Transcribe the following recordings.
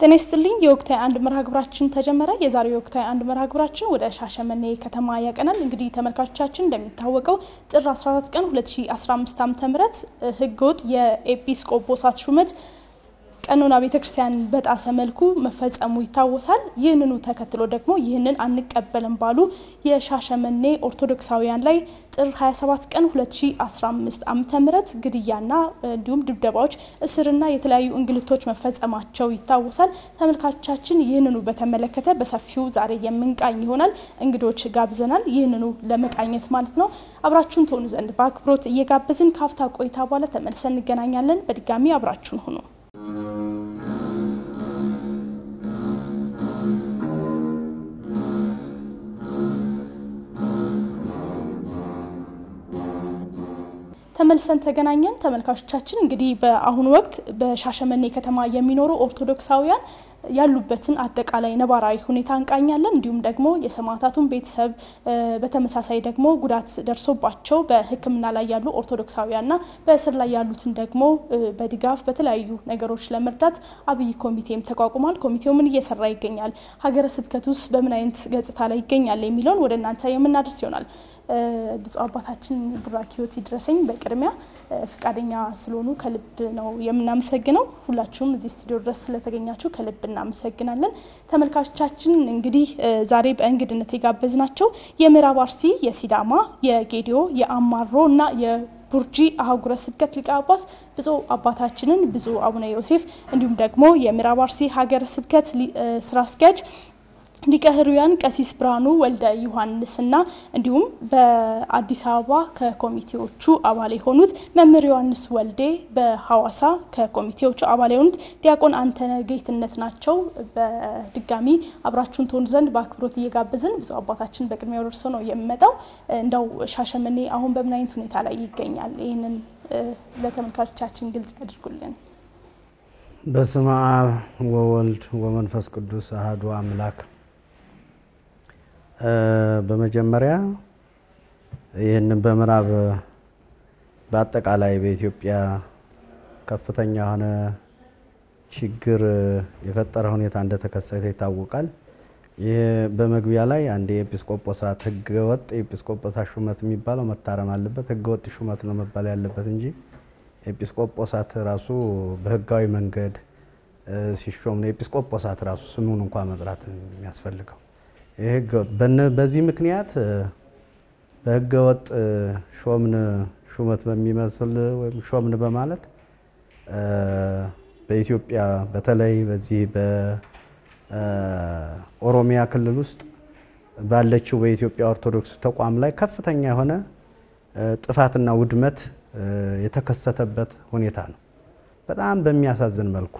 ጤና ይስጥልኝ። የወቅታዊ አንድ መርሃ ግብራችን ተጀመረ። የዛሬው የወቅታዊ አንድ መርሃ ግብራችን ወደ ሻሸመኔ ከተማ ያቀናል። እንግዲህ ተመልካቾቻችን እንደሚታወቀው ጥር 14 ቀን 2015 ዓ.ም ህገወጥ የኤጲስቆጶሳት ሹመት ቀኖና ቤተክርስቲያን በጣሰ መልኩ መፈጸሙ ይታወሳል። ይህንኑ ተከትሎ ደግሞ ይህንን አንቀበልም ባሉ የሻሸመኔ ኦርቶዶክሳውያን ላይ ጥር 27 ቀን 2015 ዓ ም ግድያና እንዲሁም ድብደባዎች፣ እስርና የተለያዩ እንግልቶች መፈጸማቸው ይታወሳል። ተመልካቾቻችን ይህንኑ በተመለከተ በሰፊው ዛሬ የምንቃኝ ይሆናል። እንግዶች ጋብዘናል፣ ይህንኑ ለመቃኘት ማለት ነው። አብራችሁን ትሆኑ ዘንድ በአክብሮት እየጋበዝን ከአፍታ ቆይታ በኋላ ተመልሰን እንገናኛለን። በድጋሚ አብራችሁን ሁኑ። ተመልሰን ተገናኘን ተመልካቾቻችን። እንግዲህ በአሁኑ ወቅት በሻሸመኔ ከተማ የሚኖሩ ኦርቶዶክሳውያን ያሉበትን አጠቃላይ ነባራዊ ሁኔታ እንቃኛለን። እንዲሁም ደግሞ የሰማዕታቱን ቤተሰብ በተመሳሳይ ደግሞ ጉዳት ደርሶባቸው በሕክምና ላይ ያሉ ኦርቶዶክሳውያንና በእስር ላይ ያሉትን ደግሞ በድጋፍ በተለያዩ ነገሮች ለመርዳት አብይ ኮሚቴም ተቋቁሟል። ኮሚቴው ምን እየሰራ ይገኛል፣ ሀገረ ስብከት ውስጥ በምን አይነት ገጽታ ላይ ይገኛል የሚለውን ወደ እናንተ የምናደርስ ይሆናል። ብፁዕ አባታችን ቡራኪዎት ይድረሰኝ በቅድሚያ ፍቃደኛ ስለሆኑ ከልብ ነው የምናመሰግነው። ሁላችሁም እዚህ ስቱዲዮ ድረስ ስለተገኛችሁ ከልብ እናመሰግናለን። ተመልካቾቻችን እንግዲህ ዛሬ በእንግድነት የጋበዝ ናቸው። የምዕራብ አርሲ፣ የሲዳማ፣ የጌዲዮ፣ የአማሮ እና ቡርጂ አህጉረ ስብከት ሊቀ ጳጳስ ብፁዕ አባታችንን ብፁዕ አቡነ ዮሴፍ እንዲሁም ደግሞ የምዕራብ አርሲ ሀገረ ስብከት ስራ አስኪያጅ ሊቀ ሕሩያን ቀሲስ ብርሃኑ ወልደ ዮሐንስና እንዲሁም በአዲስ አበባ ከኮሚቴዎቹ አባል የሆኑት መምህር ዮሐንስ ወልዴ በሐዋሳ ከኮሚቴዎቹ አባል የሆኑት ዲያቆን አንተነ ጌትነት ናቸው። በድጋሚ አብራችሁን ትሆኑ ዘንድ በአክብሮት እየጋበዝን ብዙ አባታችን በቅድሚያ ደርሶ ነው የሚመጣው። እንደው ሻሸመኔ አሁን በምን አይነት ሁኔታ ላይ ይገኛል? ይህንን ለተመልካቾቻችን ግልጽ ያድርጉልን። በስመ አብ ወወልድ ወመንፈስ ቅዱስ አህዱ አምላክ በመጀመሪያ ይህንን በምዕራብ በአጠቃላይ በኢትዮጵያ ከፍተኛ የሆነ ችግር የፈጠረ ሁኔታ እንደተከሰተ ይታወቃል። ይህ በመግቢያ ላይ አንድ የኤጲስቆጶሳት ህገወጥ የኤጲስቆጶሳት ሹመት የሚባለው መታረም አለበት። ወጥ ሹመት ነው መባል ያለበት እንጂ ኤጲስቆጶሳት ራሱ በህጋዊ መንገድ ሲሾም ነው ኤጲስቆጶሳት ራሱ ስሙን እንኳ መጥራት የሚያስፈልገው። በዚህ ምክንያት በህገወጥ ሾምን ሹመት በሚመስል ወይም ሾምን በማለት በኢትዮጵያ በተለይ በዚህ በኦሮሚያ ክልል ውስጥ ባለችው በኢትዮጵያ ኦርቶዶክስ ተቋም ላይ ከፍተኛ የሆነ ጥፋትና ውድመት የተከሰተበት ሁኔታ ነው። በጣም በሚያሳዝን መልኩ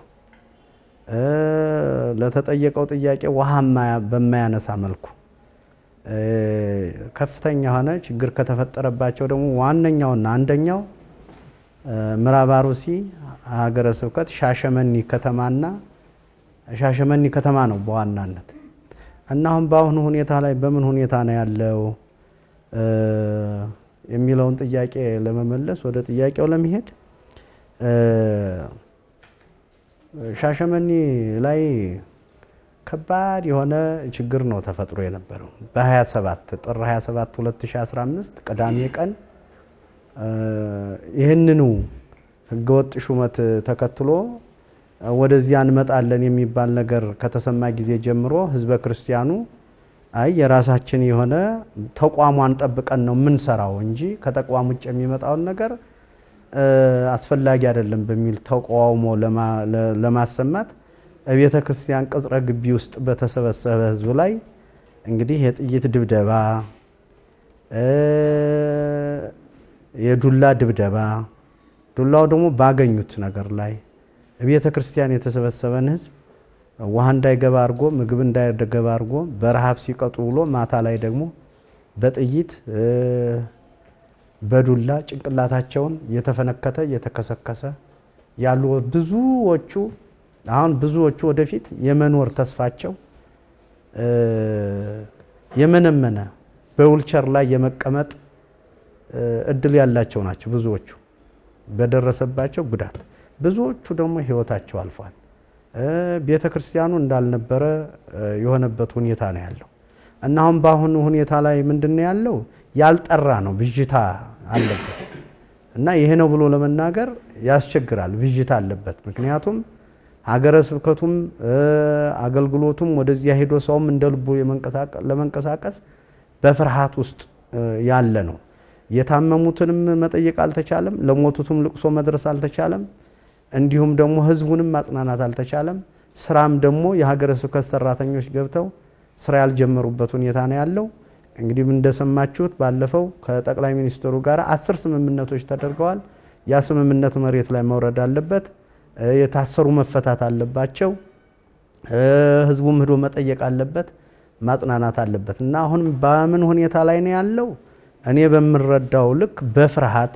ለተጠየቀው ጥያቄ ውሃ በማያነሳ መልኩ ከፍተኛ የሆነ ችግር ከተፈጠረባቸው ደግሞ ዋነኛውና አንደኛው ምዕራብ አርሲ ሀገረ ስብከት ሻሸመኒ ከተማና ሻሸመኒ ከተማ ነው በዋናነት እና አሁን በአሁኑ ሁኔታ ላይ በምን ሁኔታ ነው ያለው የሚለውን ጥያቄ ለመመለስ ወደ ጥያቄው ለመሄድ ሻሸመኔ ላይ ከባድ የሆነ ችግር ነው ተፈጥሮ የነበረው። በ27 ጥር 27 2015 ቅዳሜ ቀን ይህንኑ ህገወጥ ሹመት ተከትሎ ወደዚያ እንመጣለን የሚባል ነገር ከተሰማ ጊዜ ጀምሮ ህዝበ ክርስቲያኑ አይ የራሳችን የሆነ ተቋሟን ጠብቀን ነው የምንሰራው እንጂ ከተቋም ውጭ የሚመጣውን ነገር አስፈላጊ አይደለም በሚል ተቃውሞ ለማሰማት ቤተ ክርስቲያን ቅጽረ ግቢ ውስጥ በተሰበሰበ ህዝብ ላይ እንግዲህ የጥይት ድብደባ፣ የዱላ ድብደባ፣ ዱላው ደግሞ ባገኙት ነገር ላይ ቤተ ክርስቲያን የተሰበሰበን ህዝብ ውሃ እንዳይገባ አድርጎ ምግብ እንዳይገባ አድርጎ በረሃብ ሲቀጡ ውሎ ማታ ላይ ደግሞ በጥይት በዱላ ጭንቅላታቸውን የተፈነከተ የተከሰከሰ ያሉ ብዙዎቹ አሁን ብዙዎቹ ወደፊት የመኖር ተስፋቸው የመነመነ በውልቸር ላይ የመቀመጥ እድል ያላቸው ናቸው። ብዙዎቹ በደረሰባቸው ጉዳት፣ ብዙዎቹ ደግሞ ህይወታቸው አልፏል። ቤተ ክርስቲያኑ እንዳልነበረ የሆነበት ሁኔታ ነው ያለው እና አሁን በአሁኑ ሁኔታ ላይ ምንድን ነው ያለው? ያልጠራ ነው፣ ብዥታ አለበት እና ይሄ ነው ብሎ ለመናገር ያስቸግራል። ብዥታ አለበት። ምክንያቱም ሀገረ ስብከቱም አገልግሎቱም ወደዚያ ሄዶ ሰውም እንደ ልቡ ለመንቀሳቀስ በፍርሃት ውስጥ ያለ ነው። የታመሙትንም መጠየቅ አልተቻለም። ለሞቱትም ልቅሶ መድረስ አልተቻለም። እንዲሁም ደግሞ ህዝቡንም ማጽናናት አልተቻለም። ስራም ደግሞ የሀገረ ስብከት ሰራተኞች ገብተው ስራ ያልጀመሩበት ሁኔታ ነው ያለው። እንግዲህ እንደሰማችሁት ባለፈው ከጠቅላይ ሚኒስትሩ ጋር አስር ስምምነቶች ተደርገዋል። ያ ስምምነት መሬት ላይ መውረድ አለበት። የታሰሩ መፈታት አለባቸው። ህዝቡም ሂዶ መጠየቅ አለበት፣ ማጽናናት አለበት እና አሁን በምን ሁኔታ ላይ ነው ያለው? እኔ በምረዳው ልክ በፍርሃት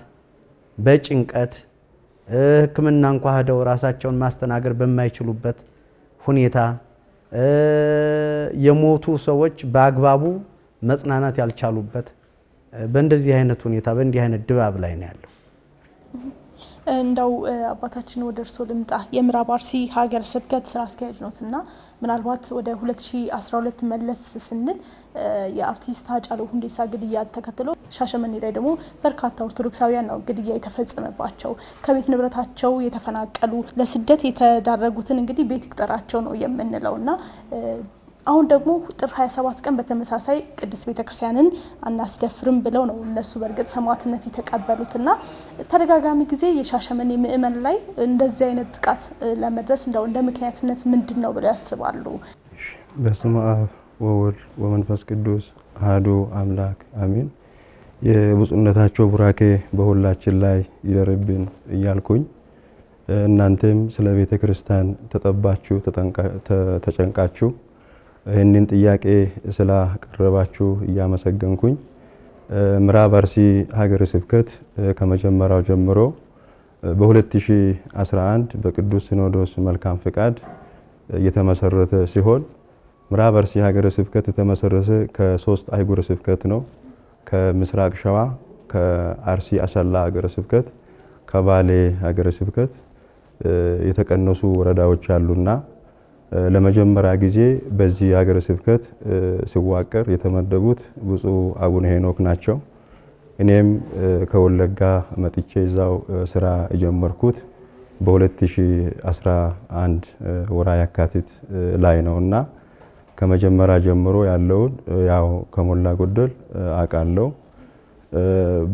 በጭንቀት ሕክምና እንኳ ሂደው ራሳቸውን ማስተናገድ በማይችሉበት ሁኔታ የሞቱ ሰዎች በአግባቡ መጽናናት ያልቻሉበት በእንደዚህ አይነት ሁኔታ በእንዲህ አይነት ድባብ ላይ ነው ያለው። እንደው አባታችን ወደ እርስዎ ልምጣ። የምዕራብ አርሲ ሀገረ ስብከት ስራ አስኪያጅ ኖት እና ምናልባት ወደ 2012 መለስ ስንል የአርቲስት ሃጫሉ ሁንዴሳ ግድያ ተከትሎ ሻሸመኔ ላይ ደግሞ በርካታ ኦርቶዶክሳውያን ነው ግድያ የተፈጸመባቸው ከቤት ንብረታቸው የተፈናቀሉ ለስደት የተዳረጉትን እንግዲህ ቤት ይቁጠራቸው ነው የምንለው እና አሁን ደግሞ ጥር 27 ቀን በተመሳሳይ ቅድስት ቤተክርስቲያንን አናስደፍርም ብለው ነው እነሱ በእርግጥ ሰማዕትነት እና ተደጋጋሚ ጊዜ የሻሸመኔ ምእመን ላይ እንደዚህ አይነት ጥቃት ለመድረስ እንደው እንደ ምክንያትነት ምንድን ነው ብለው ያስባሉ? በስመ አብ ወወልድ ወመንፈስ ቅዱስ አሐዱ አምላክ አሜን። የብፁዕነታቸው ቡራኬ በሁላችን ላይ ይደርብን እያልኩኝ እናንተም ስለ ቤተክርስቲያን ተጠባችሁ ተጨንቃችሁ ይህንን ጥያቄ ስላቀረባችሁ እያመሰገንኩኝ ምዕራብ አርሲ ሀገረ ስብከት ከመጀመሪያው ጀምሮ በ2011 በቅዱስ ሲኖዶስ መልካም ፍቃድ የተመሰረተ ሲሆን ምዕራብ አርሲ ሀገረ ስብከት የተመሰረተ ከሶስት አህጉረ ስብከት ነው። ከምስራቅ ሸዋ፣ ከአርሲ አሰላ ሀገረ ስብከት፣ ከባሌ ሀገረ ስብከት የተቀነሱ ወረዳዎች አሉና ለመጀመሪያ ጊዜ በዚህ የሀገረ ስብከት ሲዋቀር የተመደቡት ብፁዕ አቡነ ሄኖክ ናቸው። እኔም ከወለጋ መጥቼ እዛው ስራ የጀመርኩት በ2011 ወራ ያካቲት ላይ ነው እና ከመጀመሪያ ጀምሮ ያለውን ያው ከሞላ ጎደል አውቃለሁ።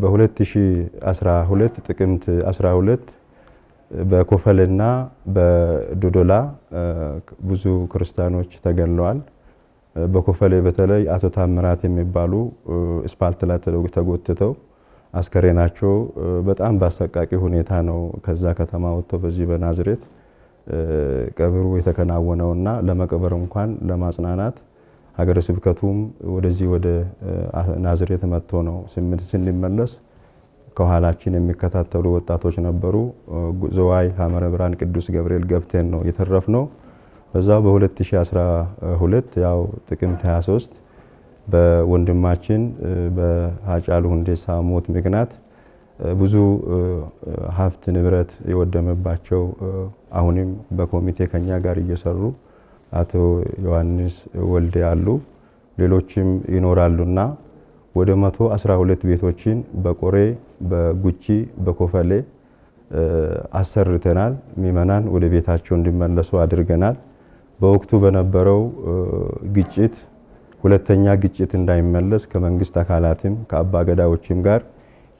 በ2012 ጥቅምት 12 በኮፈልና በዶዶላ ብዙ ክርስቲያኖች ተገልለዋል። በኮፈሌ በተለይ አቶ ታምራት የሚባሉ ስፓልት ላይ ተጎትተው አስከሬናቸው በጣም በአሰቃቂ ሁኔታ ነው ከዛ ከተማ ወጥቶ በዚህ በናዝሬት ቀብሩ የተከናወነውና ለመቅበር እንኳን ለማጽናናት ሀገረ ስብከቱም ወደዚህ ወደ ናዝሬት መጥቶ ነው ስንመለስ ከኋላችን የሚከታተሉ ወጣቶች ነበሩ። ዝዋይ ሐመረ ብርሃን ቅዱስ ገብርኤል ገብተን ነው የተረፍነው። በዛ በ2012 ያው ጥቅምት 23 በወንድማችን በሀጫሉ ሁንዴሳ ሞት ምክንያት ብዙ ሀብት ንብረት የወደመባቸው አሁንም በኮሚቴ ከኛ ጋር እየሰሩ አቶ ዮሐንስ ወልዴ አሉ፣ ሌሎችም ይኖራሉና ወደ መቶ 12 ቤቶችን በቆሬ በጉቺ በኮፈሌ አሰርተናል። ሚመናን ወደ ቤታቸው እንዲመለሱ አድርገናል። በወቅቱ በነበረው ግጭት ሁለተኛ ግጭት እንዳይመለስ ከመንግስት አካላትም ከአባ ገዳዎችም ጋር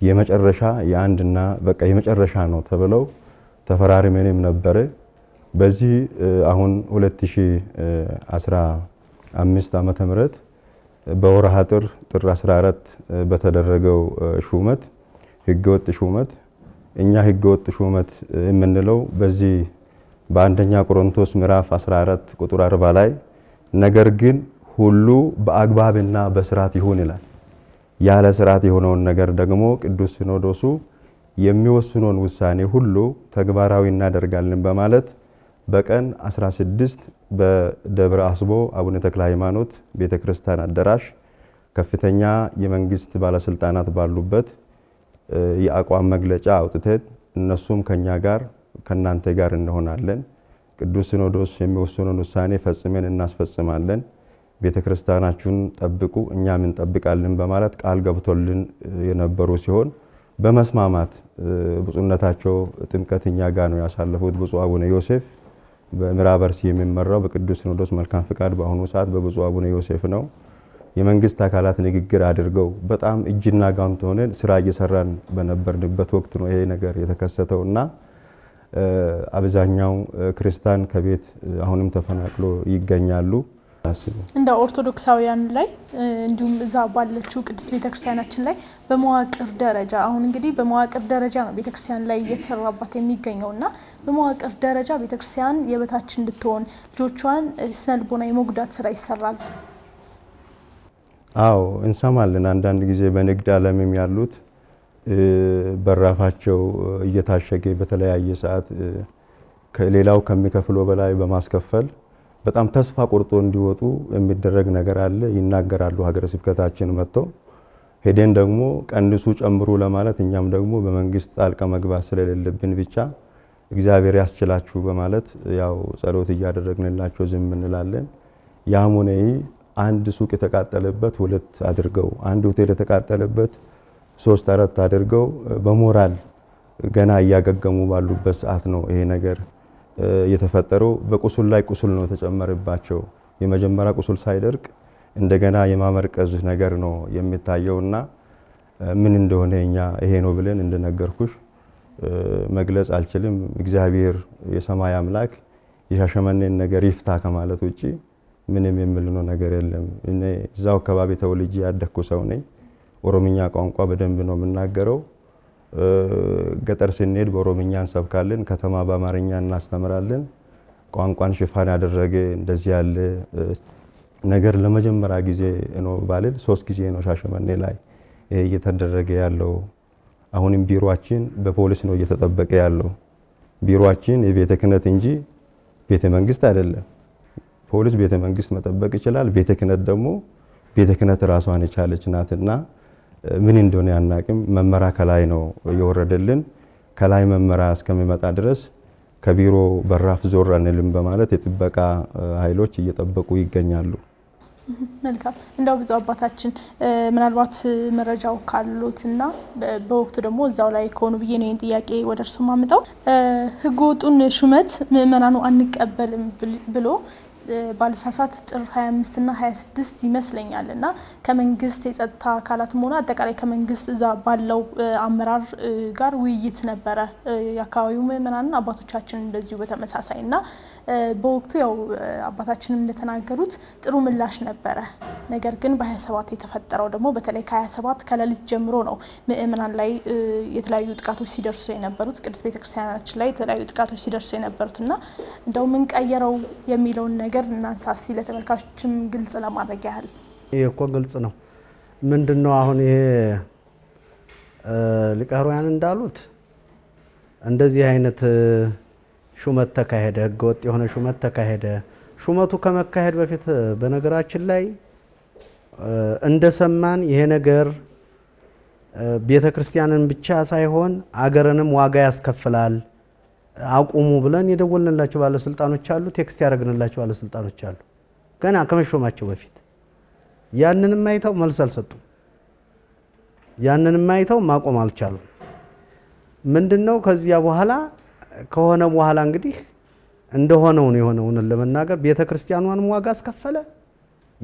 የመጨረሻ የአንድና በቃ የመጨረሻ ነው ተብለው ተፈራርመንም ነበረ። በዚህ አሁን 2015 ዓመተ ምህረት በወርሃ ጥር ጥር 14 በተደረገው ሹመት ህገወጥ ሹመት እኛ ህገወጥ ሹመት የምንለው በዚህ በአንደኛ ቆሮንቶስ ምዕራፍ 14 ቁጥር 40 ላይ ነገር ግን ሁሉ በአግባብና በስርዓት ይሁን ይላል። ያለ ስርዓት የሆነውን ነገር ደግሞ ቅዱስ ሲኖዶሱ የሚወስነውን ውሳኔ ሁሉ ተግባራዊ እናደርጋለን በማለት በቀን 16 በደብረ አስቦ አቡነ ተክለ ሃይማኖት ቤተክርስቲያን አዳራሽ ከፍተኛ የመንግስት ባለስልጣናት ባሉበት የአቋም መግለጫ አውጥተን እነሱም ከኛ ጋር ከእናንተ ጋር እንሆናለን፣ ቅዱስ ሲኖዶስ የሚወስኑን ውሳኔ ፈጽመን እናስፈጽማለን፣ ቤተ ክርስቲያናችሁን ጠብቁ፣ እኛም እንጠብቃለን በማለት ቃል ገብቶልን የነበሩ ሲሆን በመስማማት ብፁዕነታቸው ጥምቀት እኛ ጋር ነው ያሳለፉት። ብፁዕ አቡነ ዮሴፍ በምዕራብ አርሲ የሚመራው በቅዱስ ሲኖዶስ መልካም ፍቃድ በአሁኑ ሰዓት በብፁዕ አቡነ ዮሴፍ ነው። የመንግስት አካላት ንግግር አድርገው በጣም እጅና ጋንት ሆነን ስራ እየሰራን በነበርንበት ወቅት ነው ይሄ ነገር የተከሰተው እና አብዛኛው ክርስቲያን ከቤት አሁንም ተፈናቅሎ ይገኛሉ። እንደ ኦርቶዶክሳውያን ላይ እንዲሁም እዛ ባለችው ቅድስት ቤተክርስቲያናችን ላይ በመዋቅር ደረጃ አሁን እንግዲህ በመዋቅር ደረጃ ነው ቤተክርስቲያን ላይ እየተሰራባት የሚገኘው እና በመዋቅር ደረጃ ቤተክርስቲያን የበታች እንድትሆን ልጆቿን ስነልቦና የመጉዳት ስራ ይሰራል። አዎ እንሰማለን። አንዳንድ ጊዜ በንግድ ዓለምም ያሉት በራፋቸው እየታሸገ በተለያየ ሰዓት ከሌላው ከሚከፍለው በላይ በማስከፈል በጣም ተስፋ ቁርጦ እንዲወጡ የሚደረግ ነገር አለ። ይናገራሉ ሀገረ ስብከታችን መጥተው ሄደን ደግሞ ቀንሱ ጨምሩ ለማለት እኛም ደግሞ በመንግስት ጣልቃ መግባት ስለሌለብን ብቻ እግዚአብሔር ያስችላችሁ በማለት ያው ጸሎት እያደረግንላቸው ዝም እንላለን። ያም ሆነ አንድ ሱቅ የተቃጠለበት ሁለት አድርገው፣ አንድ ሆቴል የተቃጠለበት ሶስት አራት አድርገው በሞራል ገና እያገገሙ ባሉበት ሰዓት ነው ይሄ ነገር የተፈጠረው። በቁስል ላይ ቁስል ነው የተጨመረባቸው። የመጀመሪያ ቁስል ሳይደርቅ እንደገና የማመርቀዝ ነገር ነው የሚታየውና ምን እንደሆነ እኛ ይሄ ነው ብለን እንደነገርኩሽ መግለጽ አልችልም። እግዚአብሔር የሰማይ አምላክ የሻሸመኔን ነገር ይፍታ ከማለት ውጪ ምንም የምልነው ነገር የለም። እኔ እዛው አካባቢ ተወልጄ ያደግኩ ሰው ነኝ። ኦሮምኛ ቋንቋ በደንብ ነው የምናገረው። ገጠር ስንሄድ በኦሮምኛ እንሰብካለን፣ ከተማ በአማርኛ እናስተምራለን። ቋንቋን ሽፋን ያደረገ እንደዚህ ያለ ነገር ለመጀመሪያ ጊዜ ነው ባልል ሶስት ጊዜ ነው ሻሸመኔ ላይ እየተደረገ ያለው። አሁንም ቢሮችን በፖሊስ ነው እየተጠበቀ ያለው። ቢሮችን የቤተ ክህነት እንጂ ቤተ መንግስት አይደለም። ፖሊስ ቤተ መንግስት መጠበቅ ይችላል። ቤተ ክህነት ደግሞ ቤተ ክህነት ራሷን የቻለች ናትና ምን እንደሆነ ያናቅም። መመራ ከላይ ነው የወረደልን። ከላይ መመራ እስከሚመጣ ድረስ ከቢሮ በራፍ ዞር አንልም በማለት የጥበቃ ኃይሎች እየጠበቁ ይገኛሉ። መልካም እንደው ብፁዕ አባታችን ምናልባት መረጃው ካሉትና በወቅቱ ደግሞ እዛው ላይ ከሆኑ ብዬ ነው ይህን ጥያቄ ወደ እርሱ ማምጣው ህገወጡን ሹመት ምእመናኑ አንቀበልም ብሎ ባለሳሳት ጥር 25 እና 26 ይመስለኛል እና ከመንግስት የጸጥታ አካላትም ሆነ አጠቃላይ ከመንግስት እዛ ባለው አመራር ጋር ውይይት ነበረ። የአካባቢው ምዕመናንን አባቶቻችን እንደዚሁ በተመሳሳይ እና በወቅቱ ያው አባታችንም እንደተናገሩት ጥሩ ምላሽ ነበረ። ነገር ግን በ27 የተፈጠረው ደግሞ በተለይ ከ27 ከሌሊት ጀምሮ ነው ምእምናን ላይ የተለያዩ ጥቃቶች ሲደርሱ የነበሩት ቅድስት ቤተክርስቲያናችን ላይ የተለያዩ ጥቃቶች ሲደርሱ የነበሩት እና እንደው ምን ቀየረው የሚለውን ነገር እናንሳሲ ለተመልካቾችም ግልጽ ለማድረግ ያህል። ይህ እኮ ግልጽ ነው። ምንድን ነው አሁን ይሄ ሊቀ እንዳሉት እንደዚህ አይነት ሹመት ተካሄደ፣ ህገወጥ የሆነ ሹመት ተካሄደ። ሹመቱ ከመካሄድ በፊት በነገራችን ላይ እንደሰማን ይሄ ነገር ቤተ ክርስቲያንን ብቻ ሳይሆን አገርንም ዋጋ ያስከፍላል አቁሙ ብለን የደወልንላቸው ባለስልጣኖች አሉ፣ ቴክስት ያደረግንላቸው ባለስልጣኖች አሉ። ገና ከመሾማቸው በፊት ያንንም አይተው መልስ አልሰጡም። ያንንም አይተው ማቆም አልቻሉም። ምንድን ነው ከዚያ በኋላ ከሆነ በኋላ እንግዲህ እንደሆነውን የሆነ እውነት ለመናገር ቤተ ክርስቲያኗንም ዋጋ አስከፈለ፣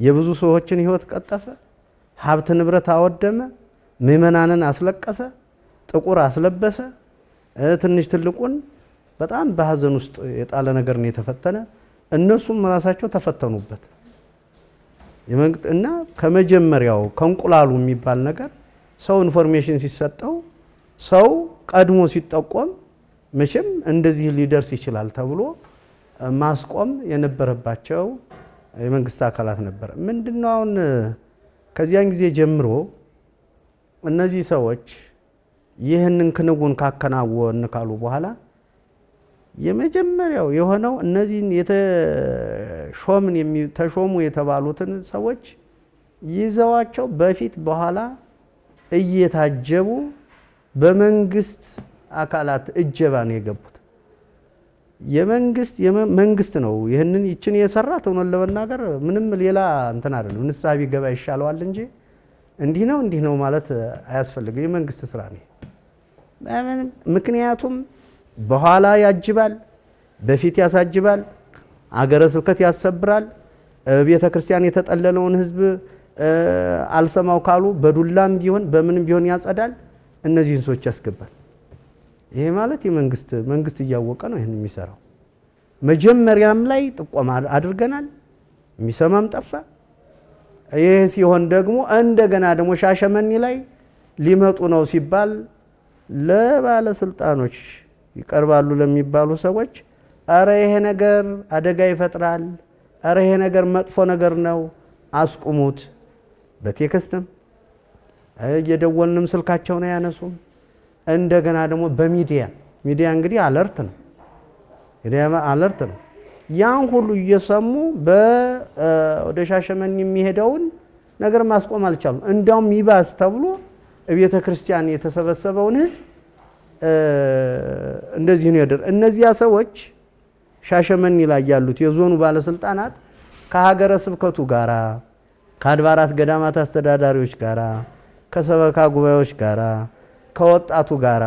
የብዙ ሰዎችን ህይወት ቀጠፈ፣ ሀብት ንብረት አወደመ፣ ምእመናንን አስለቀሰ፣ ጥቁር አስለበሰ፣ ትንሽ ትልቁን በጣም በሀዘን ውስጥ የጣለ ነገር ነው የተፈተነ። እነሱም ራሳቸው ተፈተኑበት እና ከመጀመሪያው ከእንቁላሉ የሚባል ነገር ሰው ኢንፎርሜሽን ሲሰጠው ሰው ቀድሞ ሲጠቆም መቼም እንደዚህ ሊደርስ ይችላል ተብሎ ማስቆም የነበረባቸው የመንግስት አካላት ነበር። ምንድነው አሁን ከዚያን ጊዜ ጀምሮ እነዚህ ሰዎች ይህንን ክንውን ካከናወን ካሉ በኋላ የመጀመሪያው የሆነው እነዚህን የተሾምን ተሾሙ የተባሉትን ሰዎች ይዘዋቸው በፊት በኋላ እየታጀቡ በመንግስት አካላት እጀባ ነው የገቡት። የመንግስት መንግስት ነው ይህንን ይችን የሰራት ሆኖን ለመናገር ምንም ሌላ እንትን አይደለም። ንስሐ ቢገባ ይሻለዋል እንጂ እንዲህ ነው እንዲህ ነው ማለት አያስፈልግም። የመንግስት ስራ ነው። ምክንያቱም በኋላ ያጅባል፣ በፊት ያሳጅባል፣ አገረ ስብከት ያሰብራል፣ ቤተ ክርስቲያን የተጠለለውን ህዝብ አልሰማው ካሉ በዱላም ቢሆን በምንም ቢሆን ያጸዳል፣ እነዚህን ሰዎች ያስገባል። ይሄ ማለት የመንግስት መንግስት እያወቀ ነው ይህን የሚሰራው። መጀመሪያም ላይ ጥቆማ አድርገናል፣ የሚሰማም ጠፋ። ይህ ሲሆን ደግሞ እንደገና ደግሞ ሻሸመኔ ላይ ሊመጡ ነው ሲባል ለባለስልጣኖች ይቀርባሉ ለሚባሉ ሰዎች አረ ይሄ ነገር አደጋ ይፈጥራል፣ አረ ይሄ ነገር መጥፎ ነገር ነው፣ አስቁሙት። በቴክስትም እየደወልንም ስልካቸውን አያነሱም። እንደገና ደግሞ በሚዲያ ሚዲያ እንግዲህ አለርት ነው ሚዲያ አለርት ነው። ያን ሁሉ እየሰሙ ወደ ሻሸመኔ የሚሄደውን ነገር ማስቆም አልቻሉም። እንዲያውም ይባስ ተብሎ ቤተ ክርስቲያን የተሰበሰበውን ህዝብ እንደዚህ ነው ያደር እነዚያ ሰዎች ሻሸመኔ ላይ ያሉት የዞኑ ባለስልጣናት ከሀገረ ስብከቱ ጋራ ከአድባራት ገዳማት አስተዳዳሪዎች ጋራ ከሰበካ ጉባኤዎች ጋራ ከወጣቱ ጋር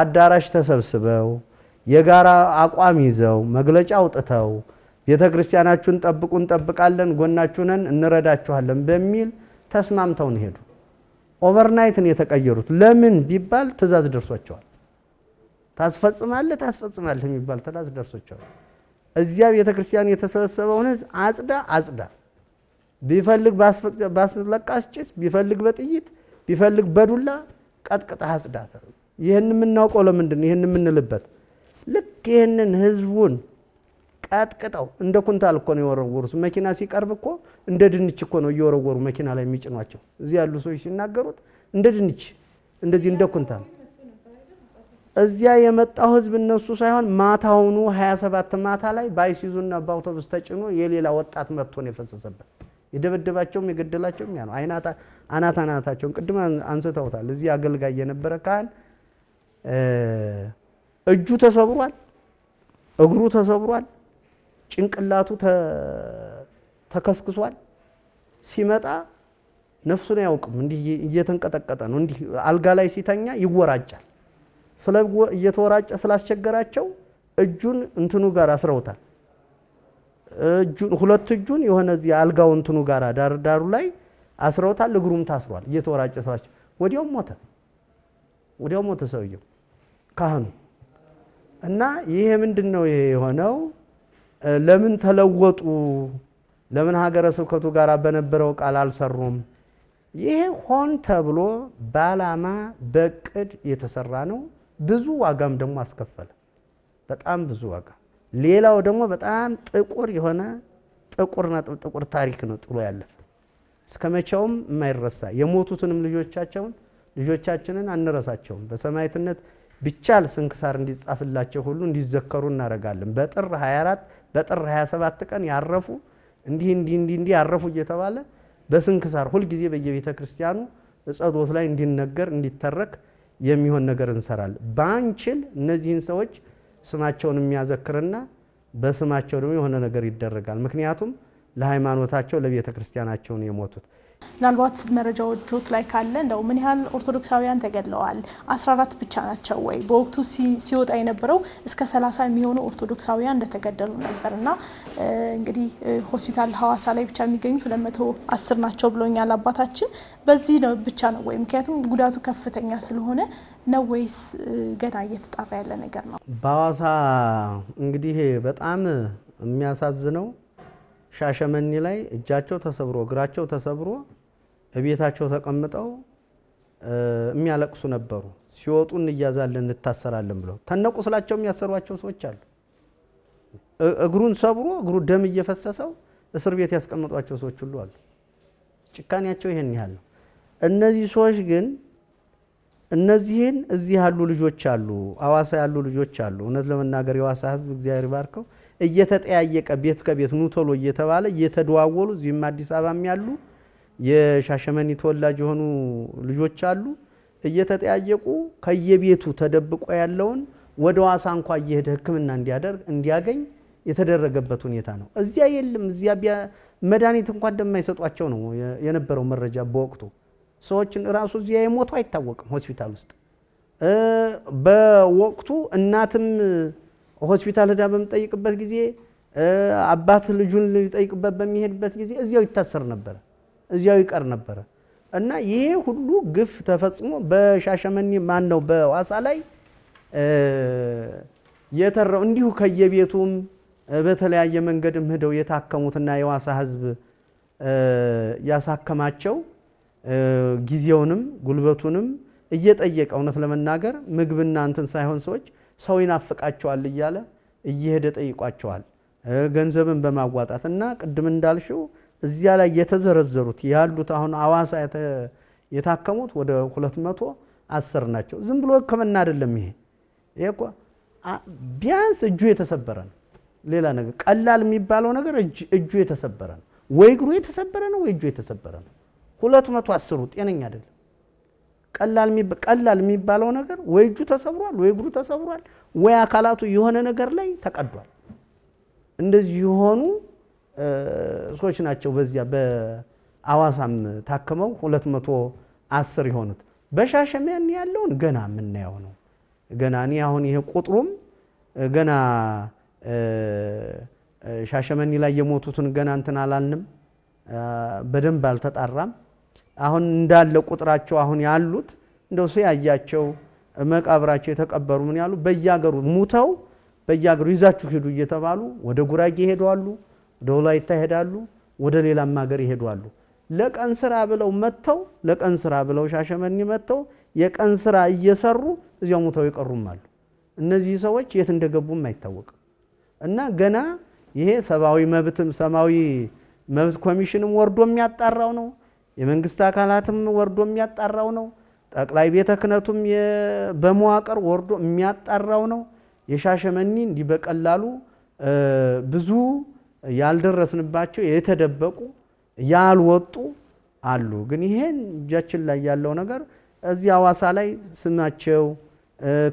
አዳራሽ ተሰብስበው የጋራ አቋም ይዘው መግለጫ አውጥተው ቤተ ክርስቲያናችሁን ጠብቁ፣ እንጠብቃለን፣ ጎናችሁንን እንረዳችኋለን በሚል ተስማምተው ሄዱ። ኦቨርናይትን የተቀየሩት ለምን ቢባል ትእዛዝ ደርሷቸዋል። ታስፈጽማለህ ታስፈጽማለህ የሚባል ትእዛዝ ደርሷቸዋል። እዚያ ቤተ ክርስቲያን የተሰበሰበውን ሕዝብ አጽዳ አጽዳ፣ ቢፈልግ ባስለቃስ ጭስ፣ ቢፈልግ በጥይት፣ ቢፈልግ በዱላ ቀጥቅጠህ አጽዳት። ይህን የምናውቀው ለምንድን ነው? ይህን የምንልበት ልክ ይህንን ህዝቡን ቀጥቅጠው እንደ ኩንታል እኮ ነው የወረወሩ። መኪና ሲቀርብ እኮ እንደ ድንች እኮ ነው እየወረወሩ መኪና ላይ የሚጭኗቸው። እዚህ ያሉ ሰዎች ሲናገሩት እንደ ድንች እንደዚህ እንደ ኩንታል እዚያ የመጣው ህዝብ እነሱ ሳይሆን ማታውኑ 27 ማታ ላይ ባይሲዙና በአውቶቡስ ተጭኖ የሌላ ወጣት መጥቶ ነው የፈሰሰበት። የደበደባቸውም የገደላቸውም ያ ነው። አናት አናታቸውን ቅድም አንስተውታል። እዚህ አገልጋይ የነበረ ካህን እጁ ተሰብሯል፣ እግሩ ተሰብሯል፣ ጭንቅላቱ ተከስክሷል። ሲመጣ ነፍሱን አያውቅም። እንዲህ እየተንቀጠቀጠ ነው። እንዲህ አልጋ ላይ ሲተኛ ይወራጫል። እየተወራጨ ስላስቸገራቸው እጁን እንትኑ ጋር አስረውታል እጁን ሁለት እጁን የሆነ እዚህ አልጋው እንትኑ ጋር ዳርዳሩ ላይ አስረውታል። እግሩም ታስሯል። እየተወራጨ ስራች ወዲያው ሞተ። ወዲያው ሞተ ሰውየው ካህኑ እና ይሄ ምንድን ነው ይሄ የሆነው? ለምን ተለወጡ? ለምን ሀገረ ስብከቱ ጋር በነበረው ቃል አልሰሩም? ይሄ ሆን ተብሎ በዓላማ በእቅድ የተሰራ ነው። ብዙ ዋጋም ደግሞ አስከፈለ። በጣም ብዙ ዋጋ ሌላው ደግሞ በጣም ጥቁር የሆነ ጥቁር ነጥብ ጥቁር ታሪክ ነው ጥሎ ያለፈ እስከ መቼውም የማይረሳ የሞቱትንም ልጆቻቸውን ልጆቻችንን አንረሳቸውም። በሰማዕትነት ቢቻል ስንክሳር እንዲጻፍላቸው ሁሉ እንዲዘከሩ እናደርጋለን። በጥር 24 በጥር 27 ቀን ያረፉ እንዲህ እንዲህ እንዲህ እንዲህ ያረፉ እየተባለ በስንክሳር ሁልጊዜ በየቤተ ክርስቲያኑ ጸሎት ላይ እንዲነገር እንዲተረክ የሚሆን ነገር እንሰራለን። ባንችል እነዚህን ሰዎች ስማቸውን የሚያዘክርና በስማቸው ደግሞ የሆነ ነገር ይደረጋል። ምክንያቱም ለሃይማኖታቸው ለቤተ ክርስቲያናቸው ነው የሞቱት። ምናልባት መረጃዎቹት ላይ ካለ እንደው ምን ያህል ኦርቶዶክሳውያን ተገድለዋል? 14 ብቻ ናቸው ወይ? በወቅቱ ሲወጣ የነበረው እስከ 30 የሚሆኑ ኦርቶዶክሳውያን እንደተገደሉ ነበር እና እንግዲህ ሆስፒታል ሀዋሳ ላይ ብቻ የሚገኙት 210 ናቸው ብሎኛል አባታችን። በዚህ ብቻ ነው ወይ? ምክንያቱም ጉዳቱ ከፍተኛ ስለሆነ ነው ወይስ ገና እየተጣራ ያለ ነገር ነው? በሐዋሳ እንግዲህ በጣም የሚያሳዝነው ሻሸመኒ ላይ እጃቸው ተሰብሮ እግራቸው ተሰብሮ እቤታቸው ተቀምጠው የሚያለቅሱ ነበሩ። ሲወጡ እንያዛለን እንታሰራለን ብለው ተነቁስላቸው የሚያሰሯቸው ሰዎች አሉ። እግሩን ሰብሮ እግሩ ደም እየፈሰሰው እስር ቤት ያስቀምጧቸው ሰዎች ሁሉ አሉ። ጭካኔያቸው ይሄን ያህል ነው። እነዚህ ሰዎች ግን እነዚህን እዚህ ያሉ ልጆች አሉ፣ አዋሳ ያሉ ልጆች አሉ። እውነት ለመናገር የዋሳ ህዝብ እግዚአብሔር ባርከው እየተጠያየቀ ቤት ከቤት ኑ ቶሎ እየተባለ እየተደዋወሉ እዚህም አዲስ አበባም ያሉ የሻሸመኒ ተወላጅ የሆኑ ልጆች አሉ። እየተጠያየቁ ከየቤቱ ተደብቆ ያለውን ወደ ዋሳ እንኳ እየሄደ ሕክምና እንዲያደርግ እንዲያገኝ የተደረገበት ሁኔታ ነው። እዚያ የለም እዚያ መድኃኒት እንኳ እንደማይሰጧቸው ነው የነበረው መረጃ በወቅቱ። ሰዎችን ራሱ እዚያ የሞቱ አይታወቅም። ሆስፒታል ውስጥ በወቅቱ እናትም ሆስፒታል ሄዳ በምጠይቅበት ጊዜ አባት ልጁን ሊጠይቅበት በሚሄድበት ጊዜ እዚያው ይታሰር ነበረ፣ እዚያው ይቀር ነበረ እና ይሄ ሁሉ ግፍ ተፈጽሞ በሻሸመኔ ማን ነው በዋሳ ላይ የተራው እንዲሁ ከየቤቱም በተለያየ መንገድም ሄደው የታከሙትና የዋሳ ሕዝብ ያሳከማቸው ጊዜውንም ጉልበቱንም እየጠየቀ እውነት ለመናገር ምግብና እንትን ሳይሆን ሰዎች ሰው ይናፍቃቸዋል እያለ እየሄደ ጠይቋቸዋል። ገንዘብን በማዋጣት እና ቅድም እንዳልሽው እዚያ ላይ የተዘረዘሩት ያሉት አሁን አዋሳ የታከሙት ወደ 210 ናቸው። ዝም ብሎ ሕክምና አይደለም ይሄ እኮ ቢያንስ እጁ የተሰበረ ነው። ሌላ ነገር ቀላል የሚባለው ነገር እጁ የተሰበረ ነው ወይ እግሩ የተሰበረ ነው ወይ እጁ የተሰበረ ነው። ሁለት መቶ አስሩ ጤነኛ አይደለም። ቀላል የሚባለው ነገር ወይ እጁ ተሰብሯል፣ ወይ እግሩ ተሰብሯል፣ ወይ አካላቱ የሆነ ነገር ላይ ተቀዷል። እንደዚህ የሆኑ ሰዎች ናቸው በዚያ በአዋሳም ታክመው ሁለት መቶ አስር የሆኑት። በሻሸመኔ ያለውን ገና የምናየው ነው። ገና እኔ አሁን ይሄ ቁጥሩም ገና ሻሸመኔ ላይ የሞቱትን ገና እንትን አላልንም፣ በደንብ አልተጣራም። አሁን እንዳለ ቁጥራቸው አሁን ያሉት እንደው ሰው ያያቸው መቃብራቸው የተቀበሩ ምን ያሉ በየአገሩ ሙተው በየአገሩ ይዛችሁ ሂዱ እየተባሉ ወደ ጉራጌ ይሄዳሉ፣ ወደ ወላይታ ይሄዳሉ፣ ወደ ሌላም ሀገር ይሄዳሉ። ለቀን ስራ ብለው መጥተው ለቀን ስራ ብለው ሻሸመኔ መጥተው የቀን ስራ እየሰሩ እዚያው ሙተው ይቀሩም አሉ። እነዚህ ሰዎች የት እንደገቡም አይታወቅም። እና ገና ይሄ ሰብአዊ መብትም ሰብአዊ መብት ኮሚሽንም ወርዶ የሚያጣራው ነው የመንግስት አካላትም ወርዶ የሚያጣራው ነው። ጠቅላይ ቤተ ክህነቱም በመዋቅር ወርዶ የሚያጣራው ነው። የሻሸመኒ እንዲህ በቀላሉ ብዙ ያልደረስንባቸው የተደበቁ ያልወጡ አሉ። ግን ይሄን እጃችን ላይ ያለው ነገር እዚህ አዋሳ ላይ ስማቸው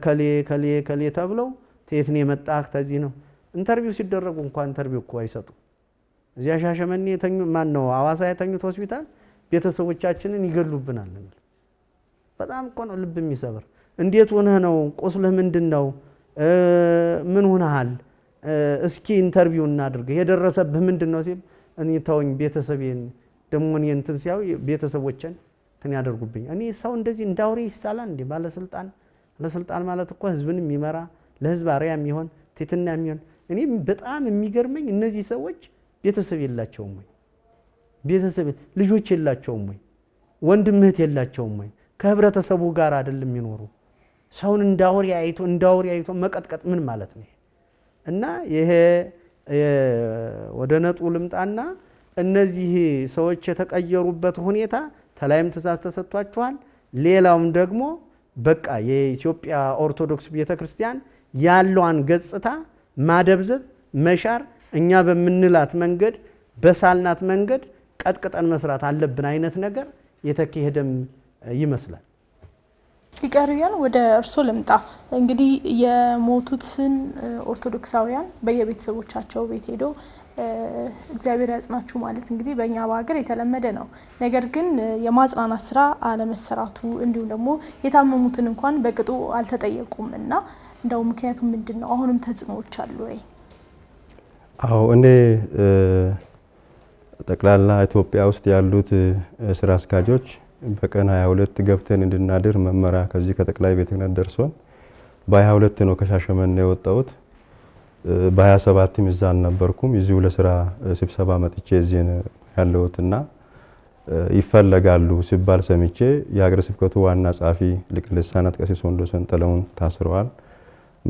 ከሌ ከሌ ከሌ ተብለው ቴትን ነው የመጣህ? ነው ኢንተርቪው ሲደረጉ እንኳን ኢንተርቪው እኮ አይሰጡ። እዚያ ሻሸመኔ የተኙ ማን ነው አዋሳ የተኙት ሆስፒታል ቤተሰቦቻችንን ይገሉብናል። በጣም እኮ ነው ልብ የሚሰብር። እንዴት ሆነህ ነው? ቁስልህ ምንድን ነው? ምን ሆነሃል? እስኪ ኢንተርቪው እናድርግ። የደረሰብህ ምንድን ነው ሲል እኔ ተወኝ፣ ቤተሰቤን ደግሞ እኔ እንትን ሲያው ቤተሰቦችን እንትን ያደርጉብኝ። እኔ ሰው እንደዚህ እንዳውሬ ይሳላል እንዴ? ባለስልጣን ባለስልጣን ማለት እኮ ህዝብን የሚመራ ለህዝብ አርያ የሚሆን ትህትና የሚሆን እኔ በጣም የሚገርመኝ እነዚህ ሰዎች ቤተሰብ የላቸውም ወይ? ቤተሰብ ልጆች የላቸውም ወይ? ወንድም እህት የላቸውም ወይ? ከህብረተሰቡ ጋር አይደለም የሚኖሩ። ሰውን እንዳውሪ አይቶ እንዳውሪ አይቶ መቀጥቀጥ ምን ማለት ነው? እና ይሄ ወደ ነጡ ልምጣና እነዚህ ሰዎች የተቀየሩበት ሁኔታ ተላይም ትእዛዝ ተሰጥቷቸዋል። ሌላውም ደግሞ በቃ የኢትዮጵያ ኦርቶዶክስ ቤተ ክርስቲያን ያለዋን ገጽታ ማደብዘዝ መሻር እኛ በምንላት መንገድ በሳልናት መንገድ ቀጥቅጠን መስራት አለብን አይነት ነገር የተካሄደም ይመስላል። ሊቀርያን ወደ እርስዎ ልምጣ። እንግዲህ የሞቱትን ኦርቶዶክሳውያን በየቤተሰቦቻቸው ቤት ሄዶ እግዚአብሔር ያጽናችሁ ማለት እንግዲህ በእኛ በሀገር የተለመደ ነው። ነገር ግን የማጽናናት ስራ አለመሰራቱ እንዲሁም ደግሞ የታመሙትን እንኳን በቅጡ አልተጠየቁም እና እንደው ምክንያቱም ምንድን ነው? አሁንም ተጽዕኖዎች አሉ ወይ? አዎ እኔ ጠቅላላ ኢትዮጵያ ውስጥ ያሉት ስራ አስኪያጆች በቀን 22 ገብተን እንድናድር መመሪያ ከዚህ ከጠቅላይ ቤተ ክህነት ደርሶን በ22 ነው ከሻሸመኔ የወጣሁት። በ27ም እዛ አልነበርኩም። እዚሁ ለስራ ስብሰባ መጥቼ እዚህ ያለሁትና ይፈለጋሉ ሲባል ሰምቼ የሀገረ ስብከቱ ዋና ጸሐፊ ሊቀ ልሳናት ቀሲስ ወንዶሰን ጥላሁን ታስረዋል።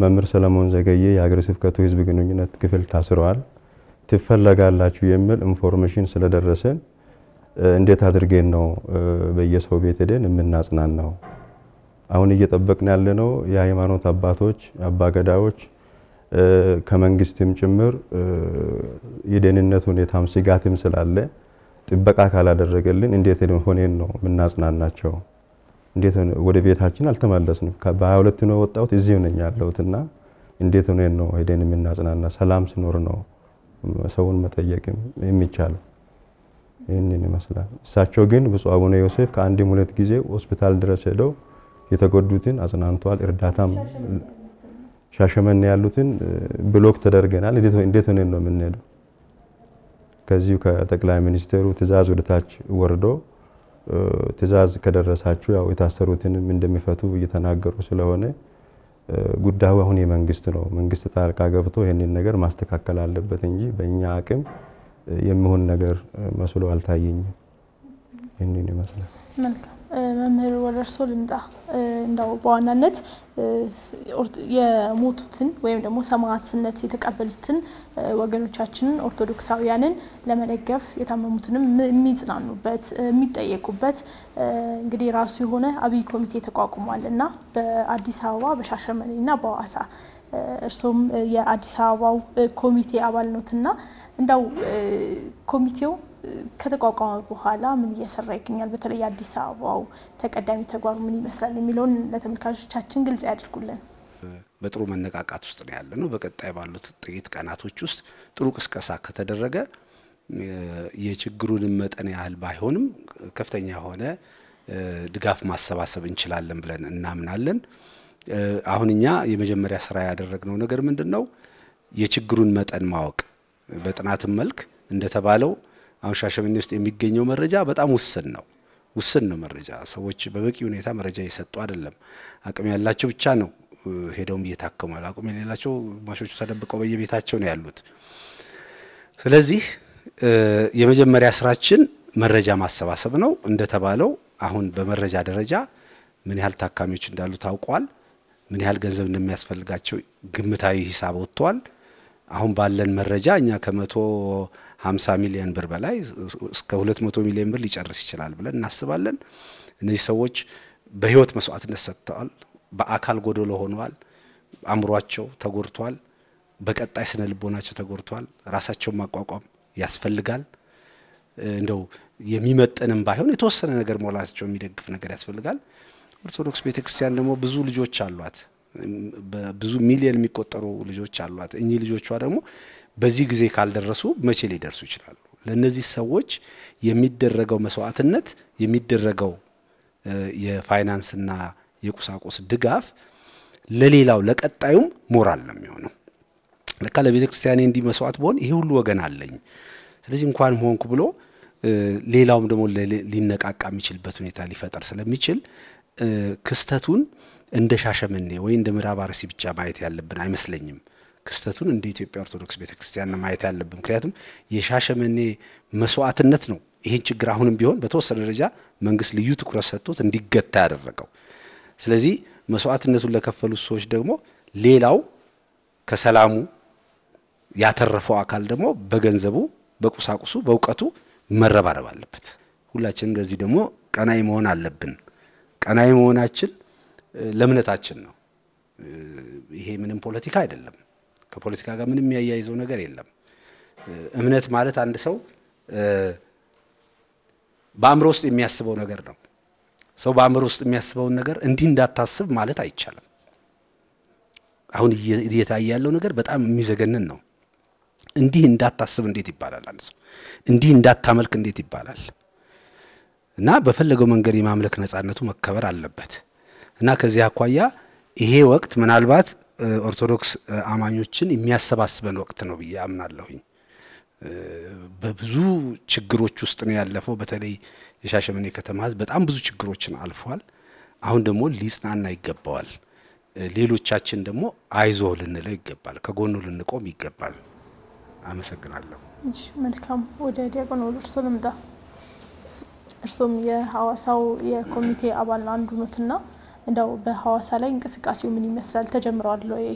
መምህር ሰለሞን ዘገየ የሀገረ ስብከቱ ህዝብ ግንኙነት ክፍል ታስረዋል። ትፈለጋላችሁ የሚል ኢንፎርሜሽን ስለደረሰን እንዴት አድርገን ነው በየሰው ቤት ሄደን የምናጽናናው? አሁን እየጠበቅን ነው የሃይማኖት አባቶች አባገዳዎች ከመንግስትም ጭምር የደህንነት ሁኔታም ስጋትም ስላለ ጥበቃ ካላደረገልን እንዴት ሆኔን ነው የምናጽናናቸው? እንዴት ወደ ቤታችን አልተመለስንም። በ22 ነው የወጣሁት እዚህ ነኝ ያለሁትና እንዴት ሆኔን ነው ሄደን የምናጽናና? ሰላም ሲኖር ነው ሰውን መጠየቅም የሚቻለው ይህንን ይመስላል። እሳቸው ግን ብፁዕ አቡነ ዮሴፍ ከአንድም ሁለት ጊዜ ሆስፒታል ድረስ ሄደው የተጎዱትን አጽናንተዋል። እርዳታም ሻሸመን ያሉትን ብሎክ ተደርገናል፣ እንዴት ሆነ ነው የምንሄደው? ከዚሁ ከጠቅላይ ሚኒስትሩ ትዕዛዝ ወደታች ወርዶ ትዕዛዝ ከደረሳችሁ ያው የታሰሩትንም እንደሚፈቱ እየተናገሩ ስለሆነ ጉዳዩ አሁን የመንግስት ነው። መንግስት ጣልቃ ገብቶ ይህንን ነገር ማስተካከል አለበት እንጂ በእኛ አቅም የሚሆን ነገር መስሎ አልታየኝም። ይህንን ይመስላል። መልካም መምህር ወደ እርሶ ልምጣ። እንዳው በዋናነት የሞቱትን ወይም ደግሞ ሰማዕትነት የተቀበሉትን ወገኖቻችንን ኦርቶዶክሳውያንን ለመደገፍ የታመሙትንም የሚጽናኑበት የሚጠየቁበት እንግዲህ የራሱ የሆነ አብይ ኮሚቴ ተቋቁሟል እና በአዲስ አበባ በሻሸመኔ እና በሐዋሳ እርሶም የአዲስ አበባው ኮሚቴ አባል ኖትና እንዳው ኮሚቴው ከተቋቋመ በኋላ ምን እየሰራ ይገኛል? በተለይ አዲስ አበባው ተቀዳሚ ተግባሩ ምን ይመስላል የሚለውን ለተመልካቾቻችን ግልጽ ያድርጉልን። በጥሩ መነቃቃት ውስጥ ነው ያለ ነው። በቀጣይ ባሉት ጥቂት ቀናቶች ውስጥ ጥሩ ቅስቀሳ ከተደረገ የችግሩንም መጠን ያህል ባይሆንም ከፍተኛ የሆነ ድጋፍ ማሰባሰብ እንችላለን ብለን እናምናለን። አሁን እኛ የመጀመሪያ ስራ ያደረግነው ነገር ምንድን ነው? የችግሩን መጠን ማወቅ በጥናትም መልክ እንደተባለው አሁን ሻሸመኔ ውስጥ የሚገኘው መረጃ በጣም ውስን ነው። ውስን ነው መረጃ። ሰዎች በበቂ ሁኔታ መረጃ እየሰጡ አይደለም። አቅም ያላቸው ብቻ ነው ሄደውም እየታከማሉ። አቅም የሌላቸው ግማሾቹ ተደብቀው በየቤታቸው ነው ያሉት። ስለዚህ የመጀመሪያ ስራችን መረጃ ማሰባሰብ ነው። እንደተባለው አሁን በመረጃ ደረጃ ምን ያህል ታካሚዎች እንዳሉ ታውቋል። ምን ያህል ገንዘብ እንደሚያስፈልጋቸው ግምታዊ ሂሳብ ወጥቷል። አሁን ባለን መረጃ እኛ ከመቶ 50 ሚሊዮን ብር በላይ እስከ 200 ሚሊዮን ብር ሊጨርስ ይችላል ብለን እናስባለን። እነዚህ ሰዎች በህይወት መስዋዕትነት ሰጥተዋል። በአካል ጎደሎ ሆነዋል። አእምሯቸው ተጎድቷል። በቀጣይ ስነ ልቦናቸው ተጎድቷል። ራሳቸውን ማቋቋም ያስፈልጋል። እንደው የሚመጥንም ባይሆን የተወሰነ ነገር ሞላቸው የሚደግፍ ነገር ያስፈልጋል። ኦርቶዶክስ ቤተክርስቲያን ደግሞ ብዙ ልጆች አሏት። ብዙ ሚሊዮን የሚቆጠሩ ልጆች አሏት። እኚህ ልጆቿ ደግሞ በዚህ ጊዜ ካልደረሱ መቼ ሊደርሱ ይችላሉ? ለእነዚህ ሰዎች የሚደረገው መስዋዕትነት የሚደረገው የፋይናንስና የቁሳቁስ ድጋፍ ለሌላው ለቀጣዩም ሞራል ነው የሚሆነው። ለካ ለቤተ ክርስቲያኔ እንዲህ መስዋዕት በሆን ይሄ ሁሉ ወገን አለኝ፣ ስለዚህ እንኳን ሆንኩ ብሎ ሌላውም ደግሞ ሊነቃቃ የሚችልበት ሁኔታ ሊፈጠር ስለሚችል ክስተቱን እንደ ሻሸመኔ ወይ እንደ ምዕራብ አርሲ ብቻ ማየት ያለብን አይመስለኝም። ክስተቱን እንደ ኢትዮጵያ ኦርቶዶክስ ቤተክርስቲያን ማየት ያለብን። ምክንያቱም የሻሸመኔ መስዋዕትነት ነው ይህን ችግር አሁንም ቢሆን በተወሰነ ደረጃ መንግስት ልዩ ትኩረት ሰጥቶት እንዲገታ ያደረገው። ስለዚህ መስዋዕትነቱን ለከፈሉት ሰዎች ደግሞ ሌላው ከሰላሙ ያተረፈው አካል ደግሞ በገንዘቡ፣ በቁሳቁሱ፣ በእውቀቱ መረባረብ አለበት። ሁላችንም ለዚህ ደግሞ ቀናይ መሆን አለብን። ቀናይ መሆናችን ለእምነታችን ነው። ይሄ ምንም ፖለቲካ አይደለም። ከፖለቲካ ጋር ምንም የሚያያይዘው ነገር የለም። እምነት ማለት አንድ ሰው በአእምሮ ውስጥ የሚያስበው ነገር ነው። ሰው በአእምሮ ውስጥ የሚያስበውን ነገር እንዲህ እንዳታስብ ማለት አይቻልም። አሁን እየታየ ያለው ነገር በጣም የሚዘገንን ነው። እንዲህ እንዳታስብ እንዴት ይባላል? አንድ ሰው እንዲህ እንዳታመልክ እንዴት ይባላል? እና በፈለገው መንገድ የማምለክ ነፃነቱ መከበር አለበት እና ከዚህ አኳያ ይሄ ወቅት ምናልባት ኦርቶዶክስ አማኞችን የሚያሰባስበን ወቅት ነው ብዬ አምናለሁኝ። በብዙ ችግሮች ውስጥ ነው ያለፈው። በተለይ የሻሸመኔ ከተማ ሕዝብ በጣም ብዙ ችግሮችን አልፏል። አሁን ደግሞ ሊጽናና ይገባዋል። ሌሎቻችን ደግሞ አይዞ ልንለው ይገባል። ከጎኑ ልንቆም ይገባል። አመሰግናለሁ። መልካም። ወደ ዲያቆን እርሶ ልምጣ። እርሶም የሀዋሳው የኮሚቴ አባል አንዱ ነትና እንደው በሀዋሳ ላይ እንቅስቃሴው ምን ይመስላል? ተጀምረዋል ወይ?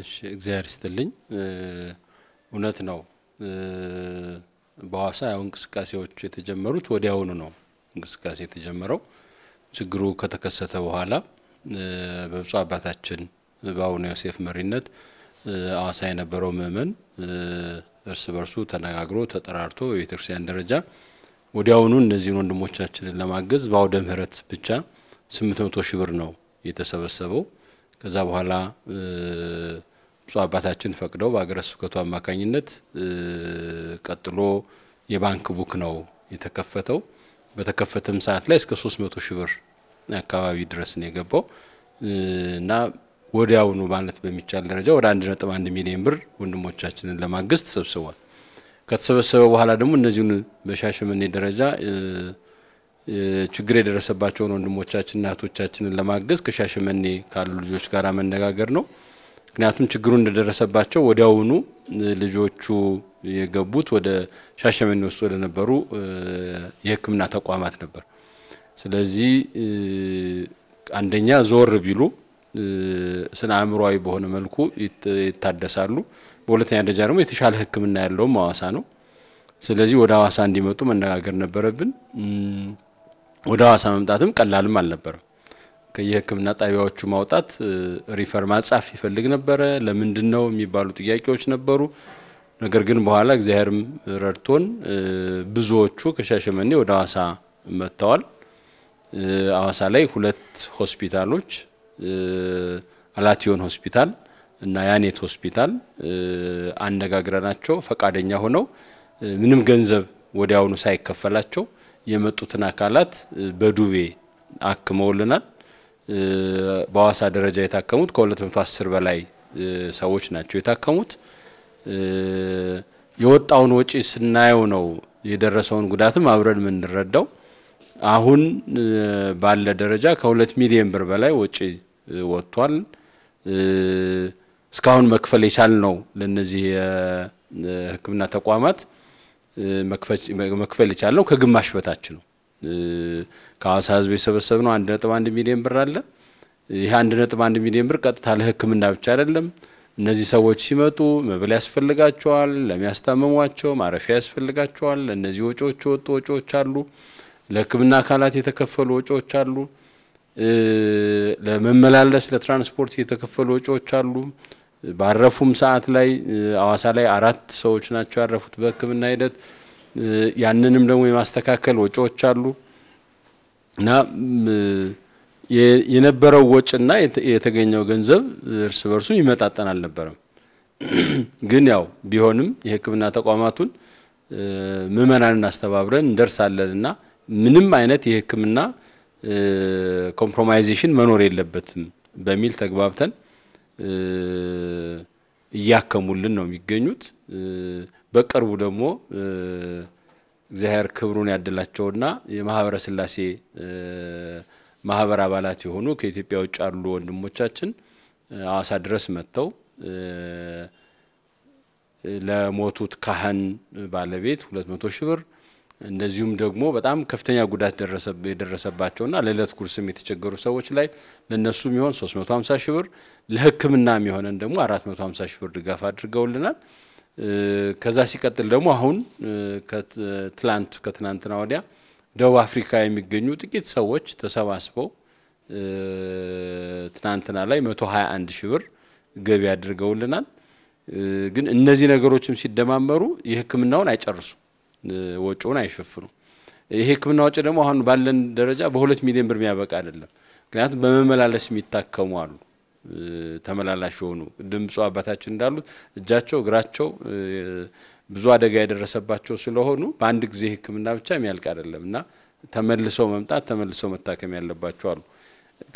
እሺ፣ እግዚአብሔር ይስጥልኝ። እውነት ነው። በሀዋሳ ያው እንቅስቃሴዎች የተጀመሩት ወዲያውኑ ነው። እንቅስቃሴ የተጀመረው ችግሩ ከተከሰተ በኋላ በብፁዕ አባታችን በአቡነ ዮሴፍ መሪነት አዋሳ የነበረው ምእመን እርስ በርሱ ተነጋግሮ ተጠራርቶ በቤተክርስቲያን ደረጃ ወዲያውኑ እነዚህን ወንድሞቻችንን ለማገዝ በአውደ ምሕረት ብቻ 800 ሺህ ብር ነው የተሰበሰበው። ከዛ በኋላ ብፁዕ አባታችን ፈቅደው በሀገረ ስብከቱ አማካኝነት ቀጥሎ የባንክ ቡክ ነው የተከፈተው። በተከፈተም ሰዓት ላይ እስከ 300 ሺህ ብር አካባቢ ድረስ ነው የገባው እና ወዲያውኑ ማለት በሚቻል ደረጃ ወደ አንድ ሚሊዮን ብር ወንድሞቻችንን ለማገዝ ተሰብስቧል። ከተሰበሰበ በኋላ ደግሞ እነዚሁን በሻሸመኔ ደረጃ ችግር የደረሰባቸውን ወንድሞቻችን እናቶቻችንን ለማገዝ ከሻሸመኔ ካሉ ልጆች ጋር መነጋገር ነው። ምክንያቱም ችግሩ እንደደረሰባቸው ወዲያውኑ ልጆቹ የገቡት ወደ ሻሸመኔ ውስጥ ወደነበሩ የህክምና የሕክምና ተቋማት ነበር። ስለዚህ አንደኛ ዞር ቢሉ ስነ አእምሯዊ በሆነ መልኩ ይታደሳሉ። በሁለተኛ ደረጃ ደግሞ የተሻለ ሕክምና ያለውም አዋሳ ነው። ስለዚህ ወደ አዋሳ እንዲመጡ መነጋገር ነበረብን። ወደ ሀዋሳ መምጣትም ቀላልም አልነበረም። ከየህክምና ጣቢያዎቹ ማውጣት ሪፈር ማጻፍ ይፈልግ ነበረ። ለምንድን ነው የሚባሉ ጥያቄዎች ነበሩ። ነገር ግን በኋላ እግዚአብሔርም ረድቶን ብዙዎቹ ከሻሸመኔ ወደ ሀዋሳ መጥተዋል። ሀዋሳ ላይ ሁለት ሆስፒታሎች አላቲዮን ሆስፒታል እና ያኔት ሆስፒታል አነጋግረናቸው ፈቃደኛ ሆነው ምንም ገንዘብ ወዲያውኑ ሳይከፈላቸው የመጡትን አካላት በዱቤ አክመውልናል። በሐዋሳ ደረጃ የታከሙት ከ210 በላይ ሰዎች ናቸው የታከሙት። የወጣውን ወጪ ስናየው ነው የደረሰውን ጉዳትም አብረን የምንረዳው። አሁን ባለ ደረጃ ከሁለት ሚሊዮን ብር በላይ ወጪ ወጥቷል። እስካሁን መክፈል የቻልነው ለነዚህ የሕክምና ተቋማት መክፈል የቻልነው ከግማሽ በታች ነው። ከሀዋሳ ህዝብ የሰበሰብነው አንድ ነጥብ አንድ ሚሊዮን ብር አለ። ይህ አንድ ነጥብ አንድ ሚሊዮን ብር ቀጥታ ለህክምና ብቻ አይደለም። እነዚህ ሰዎች ሲመጡ መብል ያስፈልጋቸዋል፣ ለሚያስታምሟቸው ማረፊያ ያስፈልጋቸዋል። እነዚህ ወጪዎች የወጡ ወጪዎች አሉ፣ ለህክምና አካላት የተከፈሉ ወጪዎች አሉ፣ ለመመላለስ ለትራንስፖርት የተከፈሉ ወጪዎች አሉ። ባረፉም ሰዓት ላይ አዋሳ ላይ አራት ሰዎች ናቸው ያረፉት በህክምና ሂደት። ያንንም ደግሞ የማስተካከል ወጪዎች አሉ እና የነበረው ወጪና የተገኘው ገንዘብ እርስ በርሱ ይመጣጠን አልነበረም። ግን ያው ቢሆንም የህክምና ተቋማቱን ምዕመናንን አስተባብረን እንደርሳለን እና ምንም አይነት የህክምና ኮምፕሮማይዜሽን መኖር የለበትም በሚል ተግባብተን እያከሙልን ነው የሚገኙት። በቅርቡ ደግሞ እግዚአብሔር ክብሩን ያደላቸውና የማህበረ ስላሴ ማህበር አባላት የሆኑ ከኢትዮጵያ ውጭ ያሉ ወንድሞቻችን አዋሳ ድረስ መጥተው ለሞቱት ካህን ባለቤት ሁለት መቶ ሺህ ብር እንደዚሁም ደግሞ በጣም ከፍተኛ ጉዳት የደረሰባቸውና ለዕለት ጉርስም የተቸገሩ ሰዎች ላይ ለነሱ የሚሆን 350 ሺህ ብር ለሕክምና የሚሆነን ደግሞ 450 ሺህ ብር ድጋፍ አድርገውልናል። ከዛ ሲቀጥል ደግሞ አሁን ትላንት ከትናንትና ወዲያ ደቡብ አፍሪካ የሚገኙ ጥቂት ሰዎች ተሰባስበው ትናንትና ላይ 121 ሺህ ብር ገቢ አድርገውልናል። ግን እነዚህ ነገሮችም ሲደማመሩ የሕክምናውን አይጨርሱም። ወጪውን አይሸፍኑም። ይሄ ህክምና ወጪ ደግሞ አሁን ባለን ደረጃ በሁለት ሚሊዮን ብር የሚያበቃ አይደለም። ምክንያቱም በመመላለስ የሚታከሙ አሉ ተመላላሽ የሆኑ ድምፁ አባታችን እንዳሉት እጃቸው እግራቸው ብዙ አደጋ የደረሰባቸው ስለሆኑ በአንድ ጊዜ ህክምና ብቻ የሚያልቅ አይደለም እና ተመልሰው መምጣት ተመልሰው መታከም ያለባቸው አሉ።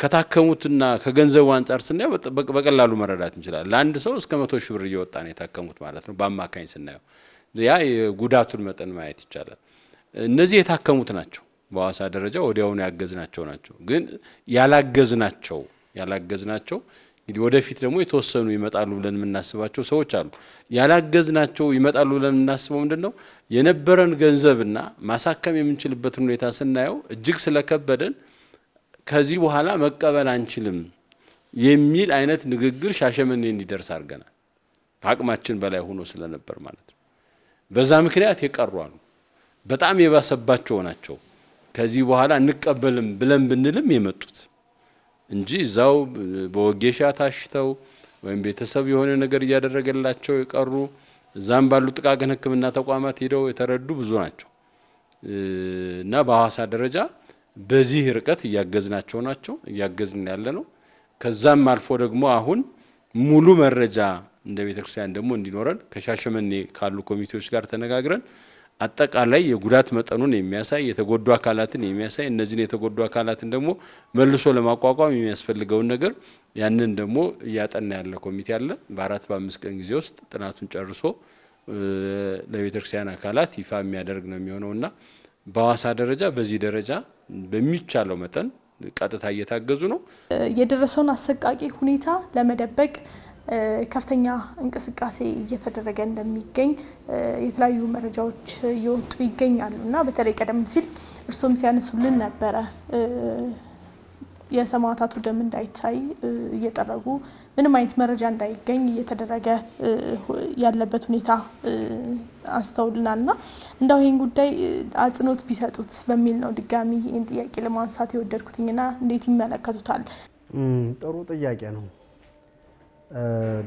ከታከሙትና ከገንዘቡ አንጻር ስናየው በቀላሉ መረዳት እንችላለን። ለአንድ ሰው እስከ መቶ ሺህ ብር እየወጣ ነው የታከሙት ማለት ነው በአማካኝ ስናየው ያ የጉዳቱን መጠን ማየት ይቻላል። እነዚህ የታከሙት ናቸው። በሐዋሳ ደረጃ ወዲያውኑ ያገዝናቸው ናቸው። ግን ያላገዝናቸው ያላገዝናቸው እንግዲህ ወደፊት ደግሞ የተወሰኑ ይመጣሉ ብለን የምናስባቸው ሰዎች አሉ። ያላገዝናቸው ይመጣሉ ብለን የምናስበው ምንድን ነው? የነበረን ገንዘብና ማሳከም የምንችልበትን ሁኔታ ስናየው እጅግ ስለከበደን ከዚህ በኋላ መቀበል አንችልም የሚል አይነት ንግግር ሻሸመኔ እንዲደርስ አድርገናል። ከአቅማችን በላይ ሆኖ ስለነበር ማለት ነው። በዛ ምክንያት የቀሩ አሉ። በጣም የባሰባቸው ናቸው። ከዚህ በኋላ እንቀበልም ብለን ብንልም የመጡት እንጂ እዛው በወጌሻ ታሽተው ወይም ቤተሰብ የሆነ ነገር እያደረገላቸው የቀሩ እዛም ባሉ ጥቃቅን ሕክምና ተቋማት ሄደው የተረዱ ብዙ ናቸው እና በሐዋሳ ደረጃ በዚህ ርቀት እያገዝናቸው ናቸው እያገዝን ያለ ነው። ከዛም አልፎ ደግሞ አሁን ሙሉ መረጃ እንደ ቤተክርስቲያን ደግሞ እንዲኖረን ከሻሸመኔ ካሉ ኮሚቴዎች ጋር ተነጋግረን አጠቃላይ የጉዳት መጠኑን የሚያሳይ የተጎዱ አካላትን የሚያሳይ እነዚህን የተጎዱ አካላትን ደግሞ መልሶ ለማቋቋም የሚያስፈልገውን ነገር ያንን ደግሞ እያጠና ያለ ኮሚቴ አለ። በአራት በአምስት ቀን ጊዜ ውስጥ ጥናቱን ጨርሶ ለቤተክርስቲያን አካላት ይፋ የሚያደርግ ነው የሚሆነውና በሐዋሳ ደረጃ በዚህ ደረጃ በሚቻለው መጠን ቀጥታ እየታገዙ ነው። የደረሰውን አሰቃቂ ሁኔታ ለመደበቅ ከፍተኛ እንቅስቃሴ እየተደረገ እንደሚገኝ የተለያዩ መረጃዎች እየወጡ ይገኛሉ እና በተለይ ቀደም ሲል እርሶም ሲያነሱልን ነበረ የሰማዕታቱ ደም እንዳይታይ እየጠረጉ ምንም አይነት መረጃ እንዳይገኝ እየተደረገ ያለበት ሁኔታ አንስተውልናል እና እንደው ይህን ጉዳይ አጽንኦት ቢሰጡት በሚል ነው ድጋሚ ይህን ጥያቄ ለማንሳት የወደድኩትኝና እንዴት ይመለከቱታል? ጥሩ ጥያቄ ነው።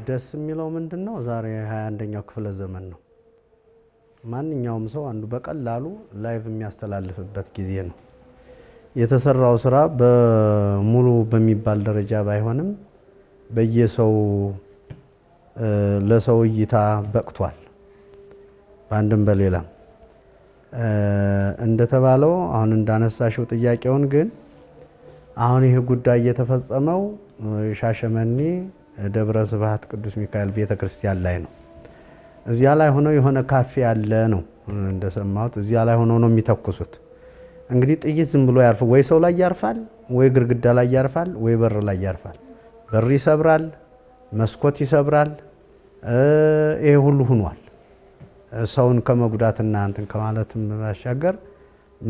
ደስ የሚለው ምንድን ነው? ዛሬ የሃያ አንደኛው ክፍለ ዘመን ነው። ማንኛውም ሰው አንዱ በቀላሉ ላይቭ የሚያስተላልፍበት ጊዜ ነው። የተሰራው ስራ በሙሉ በሚባል ደረጃ ባይሆንም በየሰው ለሰው እይታ በቅቷል። በአንድም በሌላም እንደተባለው አሁን እንዳነሳሽው ጥያቄውን ግን አሁን ይህ ጉዳይ እየተፈጸመው ሻሸመኔ ደብረ ስብሐት ቅዱስ ሚካኤል ቤተ ክርስቲያን ላይ ነው። እዚያ ላይ ሆኖ የሆነ ካፌ ያለ ነው እንደሰማሁት። እዚያ ላይ ሆኖ ነው የሚተኩሱት። እንግዲህ ጥይት ዝም ብሎ ያርፍ ወይ ሰው ላይ ያርፋል፣ ወይ ግድግዳ ላይ ያርፋል፣ ወይ በር ላይ ያርፋል። በር ይሰብራል፣ መስኮት ይሰብራል። ይሄ ሁሉ ሁኗል። ሰውን ከመጉዳትና እንትን ከማለትም ባሻገር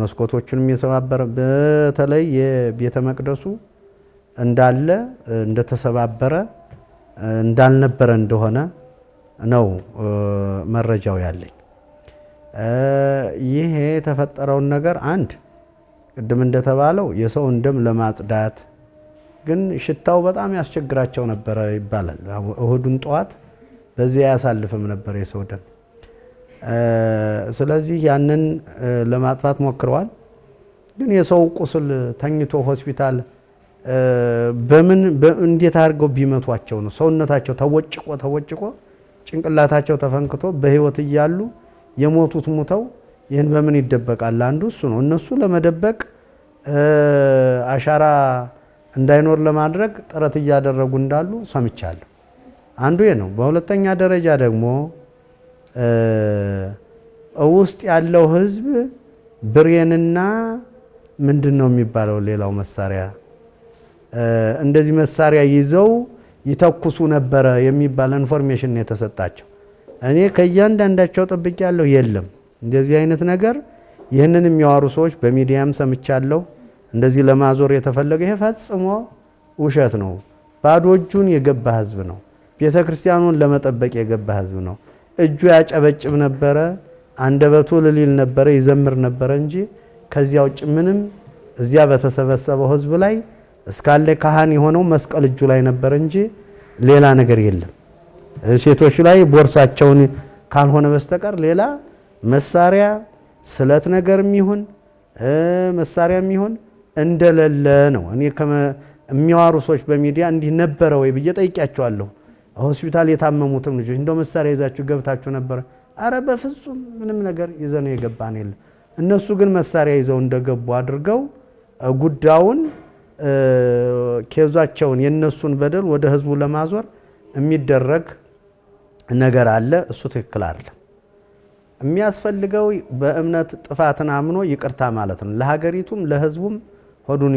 መስኮቶቹንም የሰባበረ በተለይ የቤተ መቅደሱ እንዳለ እንደተሰባበረ እንዳልነበረ እንደሆነ ነው መረጃው ያለኝ። ይሄ የተፈጠረውን ነገር አንድ ቅድም እንደተባለው የሰውን ደም ለማጽዳት ግን ሽታው በጣም ያስቸግራቸው ነበረ ይባላል። እሁዱን ጠዋት በዚህ አያሳልፍም ነበር የሰው ደም። ስለዚህ ያንን ለማጥፋት ሞክረዋል። ግን የሰው ቁስል ተኝቶ ሆስፒታል በምን እንዴት አድርገው ቢመቷቸው ነው ሰውነታቸው ተወጭቆ ተወጭቆ ጭንቅላታቸው ተፈንክቶ በህይወት እያሉ የሞቱት ሙተው ይህን በምን ይደበቃል? አንዱ እሱ ነው። እነሱ ለመደበቅ አሻራ እንዳይኖር ለማድረግ ጥረት እያደረጉ እንዳሉ ሰምቻለሁ። አንዱ ነው። በሁለተኛ ደረጃ ደግሞ ውስጥ ያለው ህዝብ ብሬንና ምንድን ነው የሚባለው ሌላው መሳሪያ እንደዚህ መሳሪያ ይዘው ይተኩሱ ነበረ የሚባል ኢንፎርሜሽን ነው የተሰጣቸው። እኔ ከእያንዳንዳቸው ጥብቅ ያለው የለም እንደዚህ አይነት ነገር ይህንን የሚያወሩ ሰዎች በሚዲያም ሰምቻለሁ። እንደዚህ ለማዞር የተፈለገ ይሄ ፈጽሞ ውሸት ነው። ባዶ እጁን የገባ ህዝብ ነው። ቤተ ክርስቲያኑን ለመጠበቅ የገባ ህዝብ ነው። እጁ ያጨበጭብ ነበረ፣ አንደበቱ ልሊል ነበረ፣ ይዘምር ነበረ እንጂ ከዚያ ውጭ ምንም እዚያ በተሰበሰበው ህዝብ ላይ እስካለ ካህን የሆነው መስቀል እጁ ላይ ነበር እንጂ ሌላ ነገር የለም። ሴቶች ላይ ቦርሳቸውን ካልሆነ በስተቀር ሌላ መሳሪያ ስለት ነገር የሚሆን መሳሪያ የሚሆን እንደሌለ ነው። እኔ የሚያዋሩ ሰዎች በሚዲያ እንዲህ ነበረ ወይ ብዬ ጠይቂያቸዋለሁ። ሆስፒታል የታመሙትም ልጆች እንደው መሳሪያ ይዛችሁ ገብታችሁ ነበረ? አረ በፍጹም ምንም ነገር ይዘነው የገባን የለም። እነሱ ግን መሳሪያ ይዘው እንደገቡ አድርገው ጉዳዩን ኬዛቸውን የነሱን በደል ወደ ህዝቡ ለማዞር የሚደረግ ነገር አለ። እሱ ትክክል አለ የሚያስፈልገው በእምነት ጥፋትን አምኖ ይቅርታ ማለት ነው። ለሀገሪቱም ለህዝቡም ሆዱን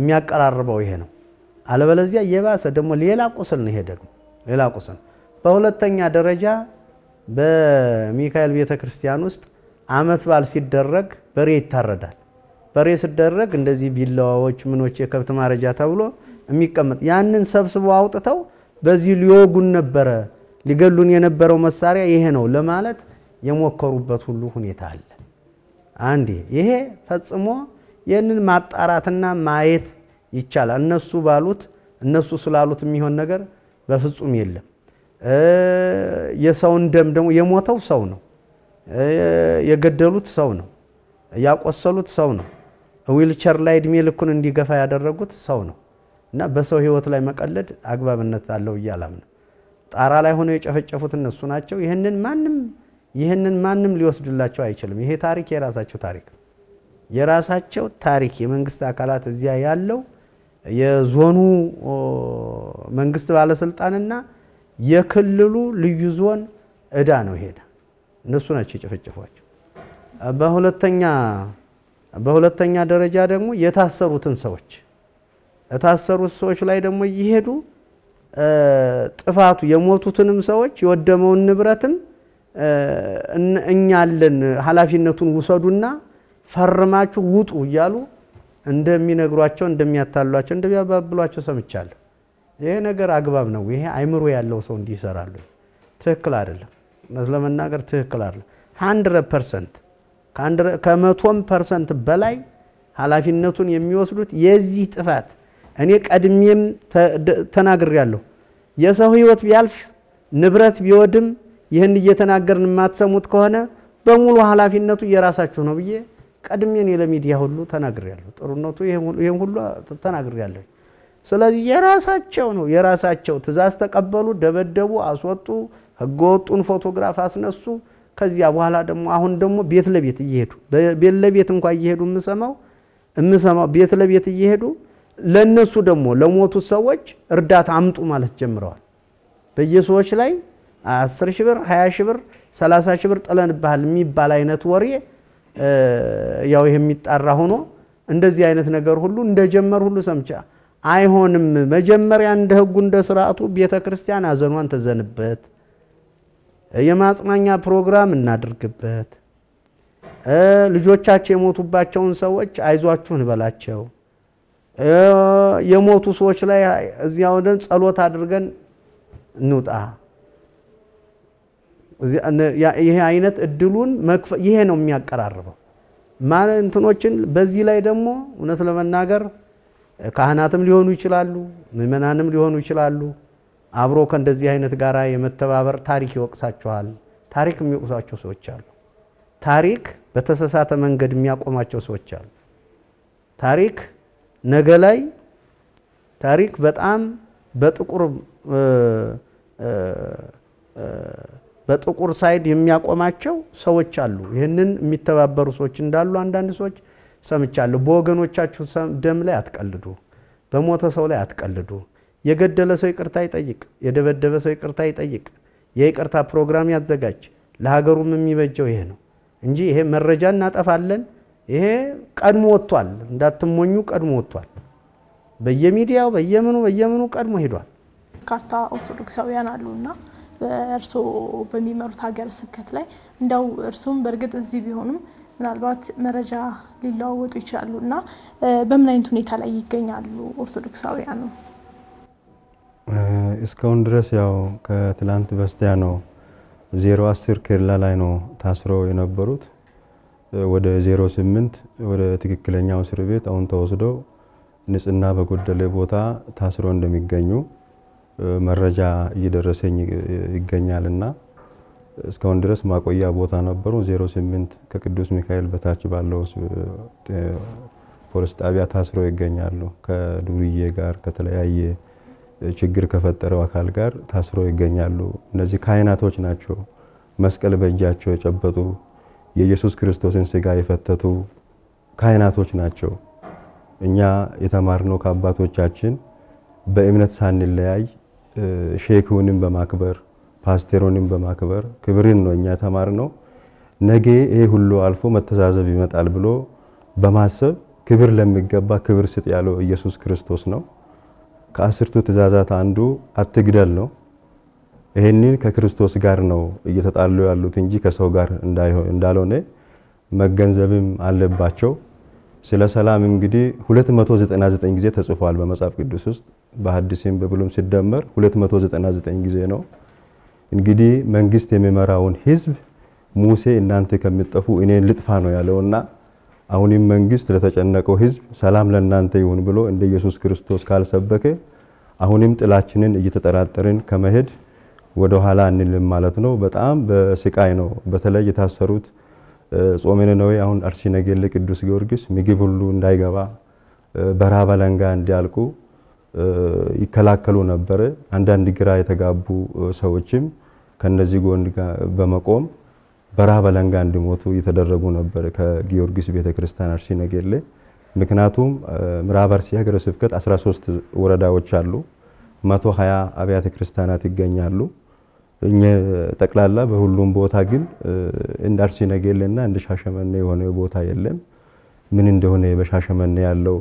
የሚያቀራርበው ይሄ ነው። አለበለዚያ የባሰ ደግሞ ሌላ ቁስል ነው። ይሄ ደግሞ ሌላ ቁስል። በሁለተኛ ደረጃ በሚካኤል ቤተ ክርስቲያን ውስጥ አመት በዓል ሲደረግ በሬ ይታረዳል። በሬ ስደረግ እንደዚህ ቢላዋዎች ምኖች የከብት ማረጃ ተብሎ የሚቀመጥ ያንን ሰብስቦ አውጥተው በዚህ ሊወጉን ነበረ ሊገሉን የነበረው መሳሪያ ይሄ ነው ለማለት የሞከሩበት ሁሉ ሁኔታ አለ። አንዴ ይሄ ፈጽሞ ይህንን ማጣራትና ማየት ይቻላል። እነሱ ባሉት እነሱ ስላሉት የሚሆን ነገር በፍጹም የለም። የሰውን ደም ደግሞ የሞተው ሰው ነው፣ የገደሉት ሰው ነው፣ ያቆሰሉት ሰው ነው። ዊልቸር ላይ እድሜ ልኩን እንዲገፋ ያደረጉት ሰው ነው እና በሰው ህይወት ላይ መቀለድ አግባብነት አለው እያላም ነው። ጣራ ላይ ሆነው የጨፈጨፉት እነሱ ናቸው። ይህንን ማንም ይህንን ማንም ሊወስድላቸው አይችልም። ይሄ ታሪክ የራሳቸው ታሪክ የራሳቸው ታሪክ የመንግስት አካላት እዚያ ያለው የዞኑ መንግስት ባለስልጣንና የክልሉ ልዩ ዞን እዳ ነው። ሄዳ እነሱ ናቸው የጨፈጨፏቸው። በሁለተኛ በሁለተኛ ደረጃ ደግሞ የታሰሩትን ሰዎች የታሰሩት ሰዎች ላይ ደግሞ እየሄዱ ጥፋቱ የሞቱትንም ሰዎች የወደመውን ንብረትም እኛለን ኃላፊነቱን ውሰዱና ፈርማችሁ ውጡ እያሉ እንደሚነግሯቸው እንደሚያታሏቸው እንደሚያባብሏቸው ሰምቻለሁ። ይሄ ነገር አግባብ ነው? ይሄ አይምሮ ያለው ሰው እንዲሰራሉ ትክክል አይደለም። ለመናገር ትክክል አይደለም። ሀንድረድ ፐርሰንት ከመቶም ፐርሰንት በላይ ኃላፊነቱን የሚወስዱት የዚህ ጥፋት እኔ ቀድሜም ተናግሬያለሁ። የሰው ህይወት ቢያልፍ ንብረት ቢወድም ይህን እየተናገርን የማትሰሙት ከሆነ በሙሉ ኃላፊነቱ የራሳችሁ ነው ብዬ ቀድሜ እኔ ለሚዲያ ሁሉ ተናግሬያለሁ። ጥሩነቱ ይህን ሁሉ ተናግሬያለሁ። ስለዚህ የራሳቸው ነው የራሳቸው ትእዛዝ ተቀበሉ፣ ደበደቡ፣ አስወጡ፣ ህገወጡን ፎቶግራፍ አስነሱ። ከዚያ በኋላ ደግሞ አሁን ደግሞ ቤት ለቤት እየሄዱ ቤት ለቤት እንኳ እየሄዱ የምሰማው የምሰማው ቤት ለቤት እየሄዱ ለእነሱ ደግሞ ለሞቱ ሰዎች እርዳታ አምጡ ማለት ጀምረዋል። በየሰዎች ላይ 10 ሺህ ብር፣ 20 ሺህ ብር፣ 30 ሺህ ብር ጥለንብሃል የሚባል አይነት ወሬ ያው ይሄ የሚጣራ ሆኖ እንደዚህ አይነት ነገር ሁሉ እንደጀመር ሁሉ ሰምቻ አይሆንም። መጀመሪያ እንደ ህጉ እንደ ስርዓቱ ቤተ ክርስቲያን አዘኗን ተዘንበት የማጽናኛ ፕሮግራም እናድርግበት። ልጆቻቸው የሞቱባቸውን ሰዎች አይዟችሁ እንበላቸው። የሞቱ ሰዎች ላይ እዚያው ደን ጸሎት አድርገን እንውጣ። ይሄ አይነት እድሉን ይሄ ነው የሚያቀራርበው ማለት እንትኖችን። በዚህ ላይ ደግሞ እውነት ለመናገር ካህናትም ሊሆኑ ይችላሉ፣ ምእመናንም ሊሆኑ ይችላሉ። አብሮ ከእንደዚህ አይነት ጋር የመተባበር ታሪክ ይወቅሳቸዋል ታሪክ የሚወቅሳቸው ሰዎች አሉ። ታሪክ በተሰሳተ መንገድ የሚያቆማቸው ሰዎች አሉ። ታሪክ ነገ ላይ ታሪክ በጣም በጥቁር በጥቁር ሳይድ የሚያቆማቸው ሰዎች አሉ። ይህንን የሚተባበሩ ሰዎች እንዳሉ አንዳንድ ሰዎች ሰምቻለሁ። በወገኖቻችሁ ደም ላይ አትቀልዱ፣ በሞተ ሰው ላይ አትቀልዱ የገደለ ሰው ይቅርታ ይጠይቅ፣ የደበደበ ሰው ይቅርታ ይጠይቅ። የይቅርታ ፕሮግራም ያዘጋጅ። ለሀገሩም የሚበጀው ይሄ ነው እንጂ ይሄ መረጃ እናጠፋለን፣ ይሄ ቀድሞ ወጥቷል፣ እንዳትሞኙ ቀድሞ ወጥቷል። በየሚዲያው በየምኑ በየምኑ ቀድሞ ሄዷል። ካርታ ኦርቶዶክሳውያን አሉና እርስዎ በሚመሩት ሀገረ ስብከት ላይ እንደው እርሱም በእርግጥ እዚህ ቢሆንም ምናልባት መረጃ ሊለዋወጡ ይችላሉ እና በምን አይነት ሁኔታ ላይ ይገኛሉ ኦርቶዶክሳውያኑ? Eh, እስካሁን ድረስ ያው ከትላንት በስቲያ ነው ዜሮ አስር ኬላ ላይ ነው ታስረው የነበሩት eh, ወደ ዜሮ ስምንት ወደ ትክክለኛው እስር ቤት አሁን ተወስደው ንጽህና በጎደለ ቦታ ታስሮ እንደሚገኙ eh, መረጃ እየደረሰኝ ይገኛል እና እስካሁን ድረስ ማቆያ ቦታ ነበሩ። ዜሮ ስምንት ከቅዱስ ሚካኤል በታች ባለው ፖሊስ ጣቢያ ታስሮ ይገኛሉ። ከዱርዬ ጋር ከተለያየ ችግር ከፈጠረው አካል ጋር ታስሮ ይገኛሉ። እነዚህ ካህናቶች ናቸው። መስቀል በእጃቸው የጨበጡ የኢየሱስ ክርስቶስን ስጋ የፈተቱ ካህናቶች ናቸው። እኛ የተማርነው ከአባቶቻችን በእምነት ሳንለያይ ሼክውንም በማክበር ፓስቴሮንም በማክበር ክብርን ነው እኛ የተማርነው። ነገ ይሄ ሁሉ አልፎ መተዛዘብ ይመጣል ብሎ በማሰብ ክብር ለሚገባ ክብር ስጥ ያለው ኢየሱስ ክርስቶስ ነው። ከአስርቱ ትእዛዛት አንዱ አትግደል ነው። ይሄንን ከክርስቶስ ጋር ነው እየተጣሉ ያሉት እንጂ ከሰው ጋር እንዳልሆነ መገንዘብም አለባቸው። ስለ ሰላም እንግዲህ 299 ጊዜ ተጽፏል በመጽሐፍ ቅዱስ ውስጥ በሐዲስም በብሉም ሲደመር 299 ጊዜ ነው። እንግዲህ መንግስት የሚመራውን ህዝብ ሙሴ እናንተ ከምትጠፉ እኔን ልጥፋ ነው ያለውና አሁንም መንግስት ለተጨነቀው ህዝብ ሰላም ለእናንተ ይሁን ብሎ እንደ ኢየሱስ ክርስቶስ ካልሰበከ አሁንም ጥላችንን እየተጠራጠርን ከመሄድ ወደ ኋላ እንልም ማለት ነው። በጣም በስቃይ ነው። በተለይ የታሰሩት ጾመነ ነነዌ አሁን አርሲ ነገሌ ቅዱስ ጊዮርጊስ ምግብ ሁሉ እንዳይገባ በረሃብ አለንጋ እንዲያልቁ ይከላከሉ ነበረ። አንዳንድ ግራ የተጋቡ ሰዎችም ከነዚህ ጎን በመቆም በረሃብ አለንጋ እንዲሞቱ እየተደረጉ ነበር ከጊዮርጊስ ቤተክርስቲያን አርሲ ነገሌ። ምክንያቱም ምዕራብ አርሲ ሀገረ ስብከት 13 ወረዳዎች አሉ፣ 120 አብያተ ክርስቲያናት ይገኛሉ። እኛ ጠቅላላ በሁሉም ቦታ ግን እንደ አርሲ ነገሌና እንደ ሻሸመኔ የሆነ ቦታ የለም። ምን እንደሆነ በሻሸመኔ ያለው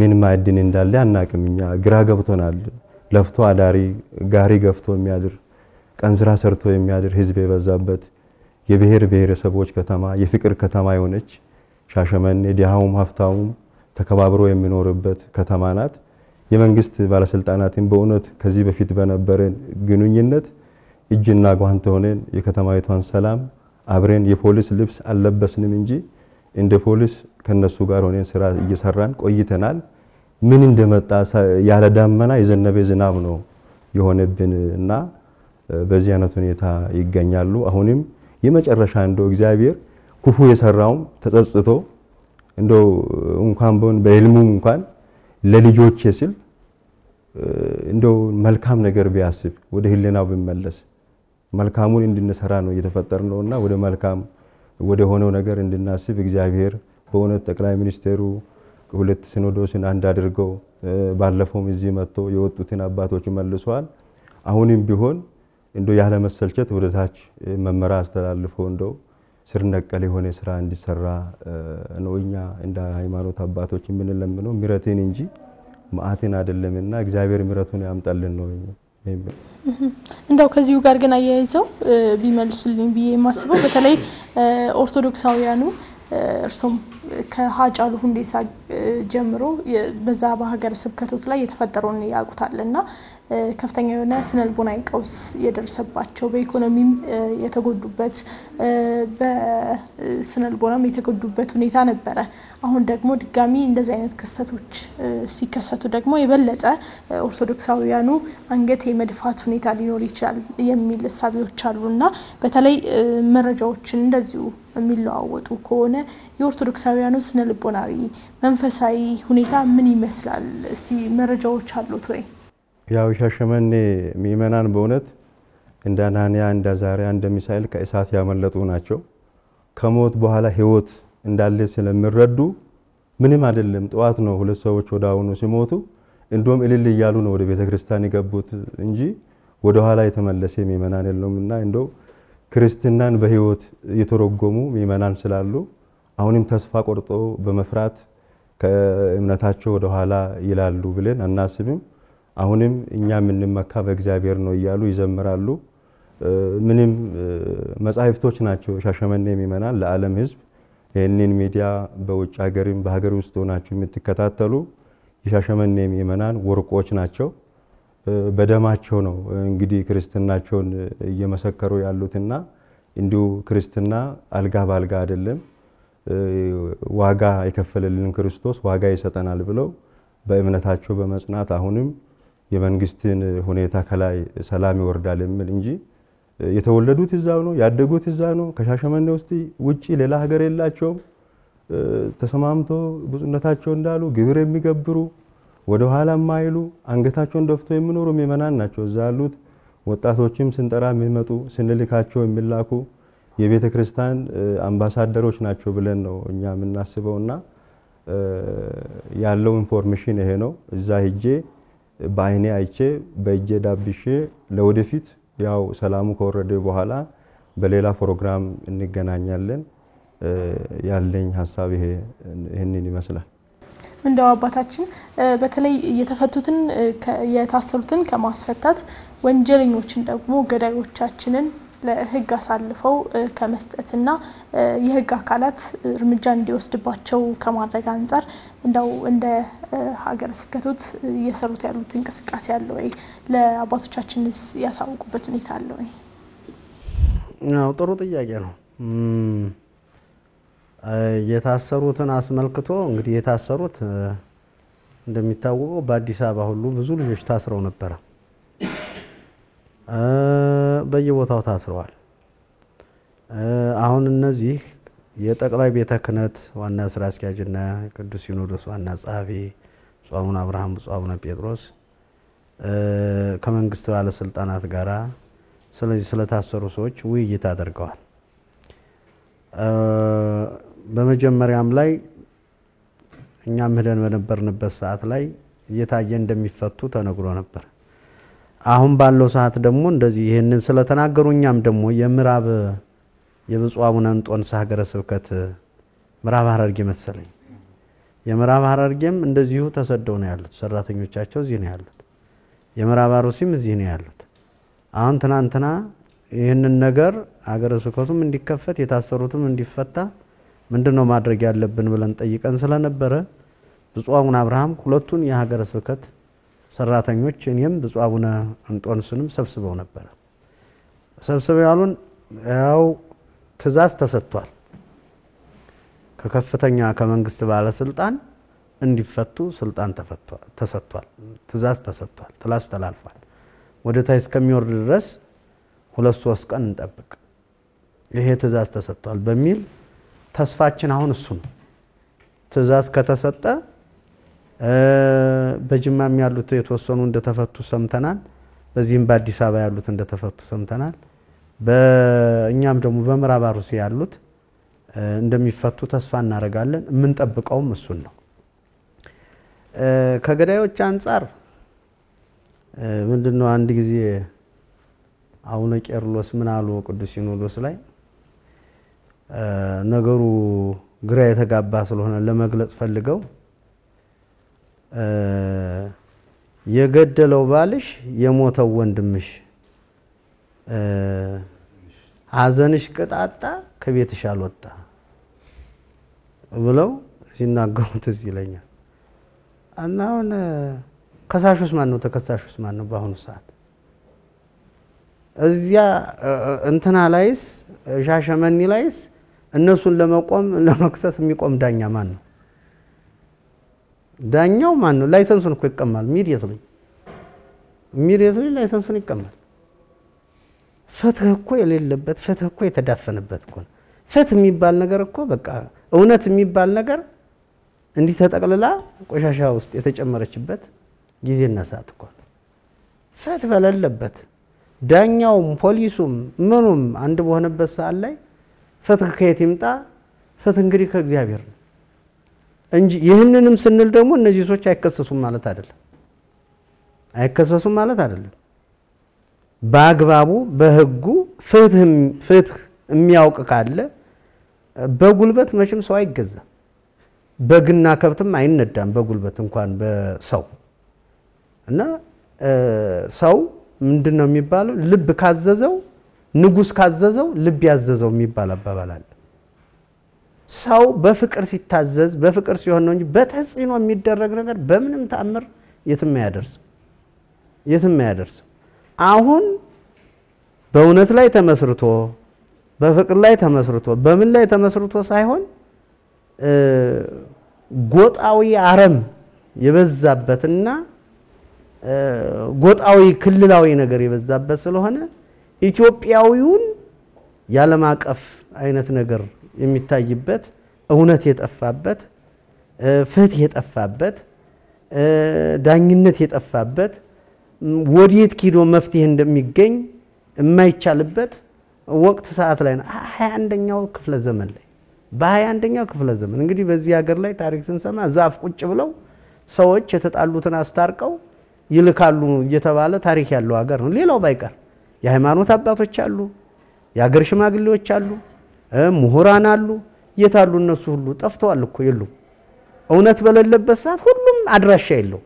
ምን ማዕድን እንዳለ አናቅም። እኛ ግራ ገብቶናል። ለፍቶ አዳሪ ጋሪ ገፍቶ የሚያድር ቀን ስራ ሰርቶ የሚያድር ህዝብ የበዛበት የብሔር ብሔረሰቦች ከተማ፣ የፍቅር ከተማ የሆነች ሻሸመኔ ድሃውም ሀብታሙም ተከባብሮ የሚኖርበት ከተማ ናት። የመንግስት ባለስልጣናትን በእውነት ከዚህ በፊት በነበረን ግንኙነት እጅና ጓንት ሆነን የከተማይቷን ሰላም አብረን የፖሊስ ልብስ አልለበስንም እንጂ እንደ ፖሊስ ከነሱ ጋር ሆነን ስራ እየሰራን ቆይተናል። ምን እንደመጣ ያለ ደመና የዘነበ ዝናብ ነው የሆነብን እና በዚህ አይነት ሁኔታ ይገኛሉ አሁንም የመጨረሻ እንደው እግዚአብሔር ክፉ የሰራውም ተጸጽቶ እንደው እንኳን ቢሆን በህልሙም እንኳን ለልጆቼ ስል እንደው መልካም ነገር ቢያስብ ወደ ህሊናው ቢመለስ መልካሙን እንድንሰራ ነው እየተፈጠር ነውና ወደ መልካም ወደ ሆነው ነገር እንድናስብ እግዚአብሔር በእውነት ጠቅላይ ሚኒስቴሩ ሁለት ሲኖዶስን አንድ አድርገው ባለፈውም እዚህ መጥቶ የወጡትን አባቶች መልሷል። አሁንም ቢሆን እንዶ ያለመሰልቸት ወደታች መመሪያ አስተላልፎ እንደው ስር ነቀል የሆነ ስራ እንዲሰራ ነው እኛ እንደ ሃይማኖት አባቶች የምንለምነው ምሕረትን እንጂ መዓትን አይደለምና እግዚአብሔር ምረቱን ያምጣልን ነው። እንደው ከዚሁ ጋር ግን አያይዘው ቢመልሱልኝ ብዬ የማስበው በተለይ ኦርቶዶክሳውያኑ እርሶም ከሀጫሉ ሁንዴሳ ጀምሮ በዛ በሀገረ ስብከቶት ላይ የተፈጠረውን ያውቁታል እና ከፍተኛ የሆነ ስነልቦናዊ ቀውስ የደረሰባቸው በኢኮኖሚም የተጎዱበት በስነልቦናም የተጎዱበት ሁኔታ ነበረ። አሁን ደግሞ ድጋሚ እንደዚህ አይነት ክስተቶች ሲከሰቱ ደግሞ የበለጠ ኦርቶዶክሳውያኑ አንገት የመድፋት ሁኔታ ሊኖር ይችላል የሚል እሳቤዎች አሉ እና በተለይ መረጃዎችን እንደዚሁ የሚለዋወጡ ከሆነ የኦርቶዶክሳውያኑ ስነ ልቦናዊ፣ መንፈሳዊ ሁኔታ ምን ይመስላል? እስቲ መረጃዎች አሉት ወይ? ያው ሻሸመኔ ምእመናን በእውነት እንደ አናንያ እንደ አዛርያ እንደ ሚሳኤል ከእሳት ያመለጡ ናቸው። ከሞት በኋላ ህይወት እንዳለ ስለሚረዱ ምንም አይደለም። ጠዋት ነው ሁለት ሰዎች ወደ አሁኑ ሲሞቱ እንዲሁም እልል እያሉ ነው ወደ ቤተ ክርስቲያን የገቡት እንጂ ወደኋላ የተመለሰ ምእመናን የለውምና እንደው ክርስትናን በህይወት የተረጎሙ ምእመናን ስላሉ አሁንም ተስፋ ቆርጦ በመፍራት ከእምነታቸው ወደኋላ ይላሉ ብለን አናስብም። አሁንም እኛ የምንመካ በእግዚአብሔር ነው እያሉ ይዘምራሉ። ምንም መጻሕፍቶች ናቸው። ሻሸመኔ የሚመናል ለዓለም ሕዝብ ይህንን ሚዲያ በውጭ ሀገርም በሀገር ውስጥ ሆናችሁ የምትከታተሉ የሻሸመኔ የሚመናን ወርቆች ናቸው። በደማቸው ነው እንግዲህ ክርስትናቸውን እየመሰከሩ ያሉትና እንዲሁ ክርስትና አልጋ በአልጋ አይደለም። ዋጋ የከፈለልን ክርስቶስ ዋጋ ይሰጠናል ብለው በእምነታቸው በመጽናት አሁንም የመንግስትን ሁኔታ ከላይ ሰላም ይወርዳል የሚል እንጂ የተወለዱት እዛው ነው፣ ያደጉት እዛ ነው። ከሻሸመኔ ውስጥ ውጪ ሌላ ሀገር የላቸውም። ተሰማምቶ ብፁዕነታቸው እንዳሉ ግብር የሚገብሩ ወደ ኋላ የማይሉ አንገታቸውን ደፍቶ የሚኖሩ ምዕመናን ናቸው እዛ ያሉት። ወጣቶችም ስንጠራ የሚመጡ ስንልካቸው የሚላኩ የቤተ ክርስቲያን አምባሳደሮች ናቸው ብለን ነው እኛ የምናስበው እና ያለው ኢንፎርሜሽን ይሄ ነው። እዛ ሄጄ በአይኔ አይቼ በእጄ ዳብሼ ለወደፊት ያው ሰላሙ ከወረደ በኋላ በሌላ ፕሮግራም እንገናኛለን። ያለኝ ሀሳብ ይሄ ይህንን ይመስላል። እንደው አባታችን በተለይ የተፈቱትን የታሰሩትን ከማስፈታት ወንጀለኞችን ደግሞ ገዳዮቻችንን ለህግ አሳልፈው ከመስጠትና የህግ አካላት እርምጃ እንዲወስድባቸው ከማድረግ አንጻር እንደው እንደ ሀገረ ስብከቶት እየሰሩት ያሉት እንቅስቃሴ አለ ወይ? ለአባቶቻችንስ ያሳውቁበት ሁኔታ አለ ወይ? ው ጥሩ ጥያቄ ነው። የታሰሩትን አስመልክቶ እንግዲህ የታሰሩት እንደሚታወቀው በአዲስ አበባ ሁሉ ብዙ ልጆች ታስረው ነበረ። በየቦታው ታስረዋል። አሁን እነዚህ የጠቅላይ ቤተ ክህነት ዋና ስራ አስኪያጅና ቅዱስ ሲኖዶስ ዋና ጸሐፊ ብፁዕ አቡነ አብርሃም ብፁዕ አቡነ ጴጥሮስ ከመንግስት ባለስልጣናት ጋር ስለዚህ ስለታሰሩ ሰዎች ውይይት አድርገዋል። በመጀመሪያም ላይ እኛም ሄደን በነበርንበት ሰዓት ላይ እየታየ እንደሚፈቱ ተነግሮ ነበር። አሁን ባለው ሰዓት ደግሞ እንደዚህ ይህንን ስለተናገሩ እኛም ደግሞ የምዕራብ የብፁዕ አቡነ እንጦንስ ሀገረ ስብከት ምዕራብ ሐረርጌ መሰለኝ የምዕራብ ሐረርጌም እንደዚሁ ተሰደው ነው ያሉት። ሰራተኞቻቸው እዚህ ነው ያሉት። የምዕራብ አሩሲም እዚህ ነው ያሉት። አሁን ትናንትና ይህንን ነገር ሀገረ ስብከቱም እንዲከፈት የታሰሩትም እንዲፈታ ምንድን ነው ማድረግ ያለብን ብለን ጠይቀን ስለነበረ ብፁዕ አቡነ አብርሃም ሁለቱን የሀገረ ስብከት ሰራተኞች እኔም ብፁዕ አቡነ እንጦንስንም ሰብስበው ነበረ። ሰብስበው ያሉን ያው ትእዛዝ ተሰጥቷል ከከፍተኛ ከመንግስት ባለስልጣን እንዲፈቱ ስልጣን ተሰጥቷል፣ ትእዛዝ ተሰጥቷል፣ ትእዛዝ ተላልፏል። ወደ ታይ እስከሚወርድ ድረስ ሁለት ሶስት ቀን እንጠብቅ፣ ይሄ ትእዛዝ ተሰጥቷል በሚል ተስፋችን አሁን እሱ ነው። ትእዛዝ ከተሰጠ በጅማም ያሉት የተወሰኑ እንደተፈቱ ሰምተናል። በዚህም በአዲስ አበባ ያሉት እንደተፈቱ ሰምተናል። በእኛም ደግሞ በምዕራብ አርሲ ያሉት እንደሚፈቱ ተስፋ እናደርጋለን። የምንጠብቀውም እሱን ነው። ከገዳዮች አንጻር ምንድን ነው አንድ ጊዜ አቡነ ቄርሎስ ምን አሉ ቅዱስ ሲኖዶስ ላይ ነገሩ ግራ የተጋባ ስለሆነ ለመግለጽ ፈልገው የገደለው ባልሽ የሞተው ወንድምሽ ሐዘንሽ ቅጣጣ ከቤትሽ አልወጣ ብለው ሲናገሩት እዚህ ይለኛል እና አሁን ከሳሹስ ማን ነው? ተከሳሹስ ማን ነው? በአሁኑ ሰዓት እዚያ እንትና ላይስ ሻሸመኒ ላይስ እነሱን ለመቆም ለመክሰስ የሚቆም ዳኛ ማን ነው? ዳኛው ማን ነው? ላይሰንሱን እኮ ይቀማል። ኢሚዲየትሊ ላይ ላይሰንሱን ይቀማል። ፍትህ እኮ የሌለበት ፍትህ እኮ የተዳፈነበት እኮ ነው። ፍትህ የሚባል ነገር እኮ በቃ እውነት የሚባል ነገር እንዲህ ተጠቅልላ ቆሻሻ ውስጥ የተጨመረችበት ጊዜና ሰዓት እኮ ነው። ፍትህ በሌለበት ዳኛውም ፖሊሱም ምኑም አንድ በሆነበት ሰዓት ላይ ፍትህ ከየት ይምጣ? ፍትህ እንግዲህ ከእግዚአብሔር ነው። እንጂ ይህንንም ስንል ደግሞ እነዚህ ሰዎች አይከሰሱም ማለት አይደለም። አይከሰሱም ማለት አይደለም። በአግባቡ በህጉ ፍትህ የሚያውቅ ካለ በጉልበት መቼም ሰው አይገዛም። በግና ከብትም አይነዳም በጉልበት እንኳን በሰው እና ሰው ምንድን ነው የሚባለው? ልብ ካዘዘው ንጉስ ካዘዘው ልብ ያዘዘው የሚባል አባባል አለ። ሰው በፍቅር ሲታዘዝ በፍቅር ሲሆን ነው እንጂ በተጽዕኖ የሚደረግ ነገር በምንም ተአምር የትም አያደርስም የትም አያደርስም። አሁን በእውነት ላይ ተመስርቶ በፍቅር ላይ ተመስርቶ በምን ላይ ተመስርቶ ሳይሆን ጎጣዊ አረም የበዛበትና ጎጣዊ ክልላዊ ነገር የበዛበት ስለሆነ ኢትዮጵያዊውን ያለም አቀፍ አይነት ነገር የሚታይበት እውነት የጠፋበት ፍትህ የጠፋበት ዳኝነት የጠፋበት ወዴት ኪዶ መፍትሄ እንደሚገኝ የማይቻልበት ወቅት ሰዓት ላይ ነው። ሀያ አንደኛው ክፍለ ዘመን ላይ በሀያ አንደኛው ክፍለ ዘመን እንግዲህ በዚህ ሀገር ላይ ታሪክ ስንሰማ ዛፍ ቁጭ ብለው ሰዎች የተጣሉትን አስታርቀው ይልካሉ እየተባለ ታሪክ ያለው ሀገር ነው። ሌላው ባይቀር የሃይማኖት አባቶች አሉ፣ የሀገር ሽማግሌዎች አሉ። ምሁራን አሉ። የት አሉ? እነሱ ሁሉ ጠፍተዋል እኮ የሉም። እውነት በሌለበት ሰዓት ሁሉም አድራሻ የለው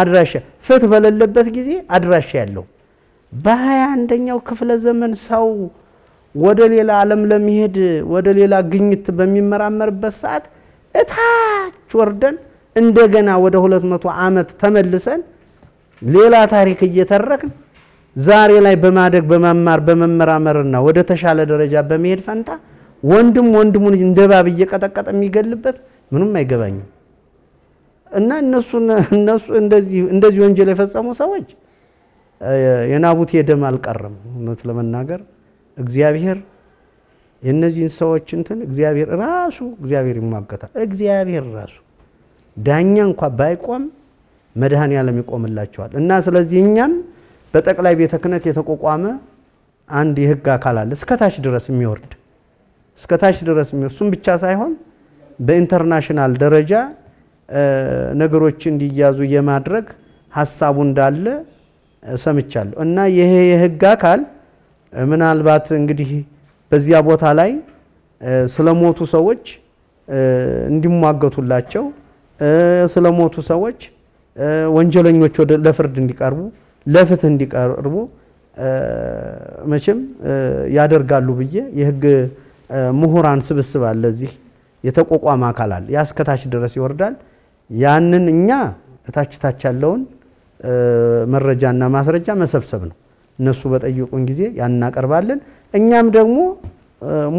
አድራሻ ፍትህ በሌለበት ጊዜ አድራሻ ያለው በሀያ አንደኛው ክፍለ ዘመን ሰው ወደ ሌላ ዓለም ለመሄድ ወደ ሌላ ግኝት በሚመራመርበት ሰዓት እታች ወርደን እንደገና ወደ ሁለት መቶ ዓመት ተመልሰን ሌላ ታሪክ እየተረክን ዛሬ ላይ በማደግ በመማር በመመራመርና ወደ ተሻለ ደረጃ በመሄድ ፈንታ ወንድም ወንድሙን እንደ እባብ እየቀጠቀጠ የሚገልበት ምንም አይገባኝም። እና እነሱን እነሱ እንደዚህ ወንጀል የፈጸሙ ሰዎች የናቡቴ ደም አልቀረም። እውነት ለመናገር እግዚአብሔር የእነዚህን ሰዎች እንትን እግዚአብሔር ራሱ እግዚአብሔር ይሟገታል። እግዚአብሔር ራሱ ዳኛ እንኳ ባይቆም መድሃን ዓለም ይቆምላቸዋል። እና ስለዚህ እኛም በጠቅላይ ቤተ ክህነት የተቋቋመ አንድ የህግ አካል አለ። እስከታች ድረስ የሚወርድ እስከታች ድረስ እሱም ብቻ ሳይሆን በኢንተርናሽናል ደረጃ ነገሮች እንዲያዙ የማድረግ ሀሳቡ እንዳለ ሰምቻለሁ እና ይሄ የህግ አካል ምናልባት እንግዲህ በዚያ ቦታ ላይ ስለሞቱ ሰዎች እንዲሟገቱላቸው ስለሞቱ ሰዎች ወንጀለኞች ለፍርድ እንዲቀርቡ ለፍትህ እንዲቀርቡ መቼም ያደርጋሉ ብዬ የህግ ምሁራን ስብስብ አለ እዚህ የተቋቋመ አካል አለ። ያ እስከታች ድረስ ይወርዳል። ያንን እኛ እታች ታች ያለውን መረጃና ማስረጃ መሰብሰብ ነው። እነሱ በጠየቁን ጊዜ ያናቀርባለን። እኛም ደግሞ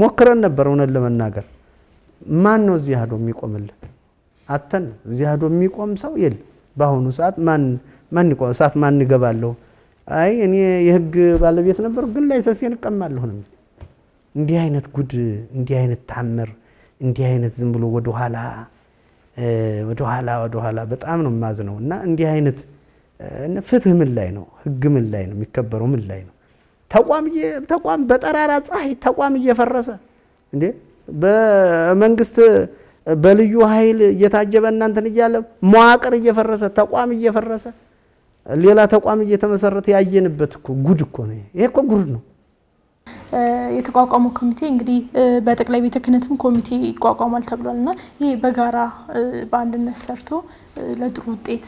ሞክረን ነበር። እውነት ለመናገር ማን ነው እዚህ አዶ የሚቆምልን? አተን እዚህ አዶ የሚቆም ሰው የለም በአሁኑ ሰዓት ማን ማን ይቆ እሳት ማን እገባለሁ? አይ እኔ የህግ ባለቤት ነበር ግን ላይሰንሴን እቀማለሁ ነው። እንዲህ አይነት ጉድ፣ እንዲህ አይነት ታምር፣ እንዲህ አይነት ዝም ብሎ ወደኋላ ወደኋላ ወደኋላ በጣም ነው ማዝ ነው። እና እንዲህ አይነት ፍትህ ምን ላይ ነው? ህግ ምን ላይ ነው? የሚከበረው ምን ላይ ነው? ተቋም በጠራራ ፀሐይ ተቋም እየፈረሰ እንዴ በመንግስት በልዩ ኃይል እየታጀበ እናንተን እያለ መዋቅር እየፈረሰ ተቋም እየፈረሰ ሌላ ተቋም እየተመሰረተ ያየንበት እኮ ጉድ እኮ ነው። ይሄ እኮ ጉድ ነው። የተቋቋመው ኮሚቴ እንግዲህ በጠቅላይ ቤተ ክህነትም ኮሚቴ ይቋቋማል ተብሏል እና ይህ በጋራ በአንድነት ሰርቶ ለጥሩ ውጤት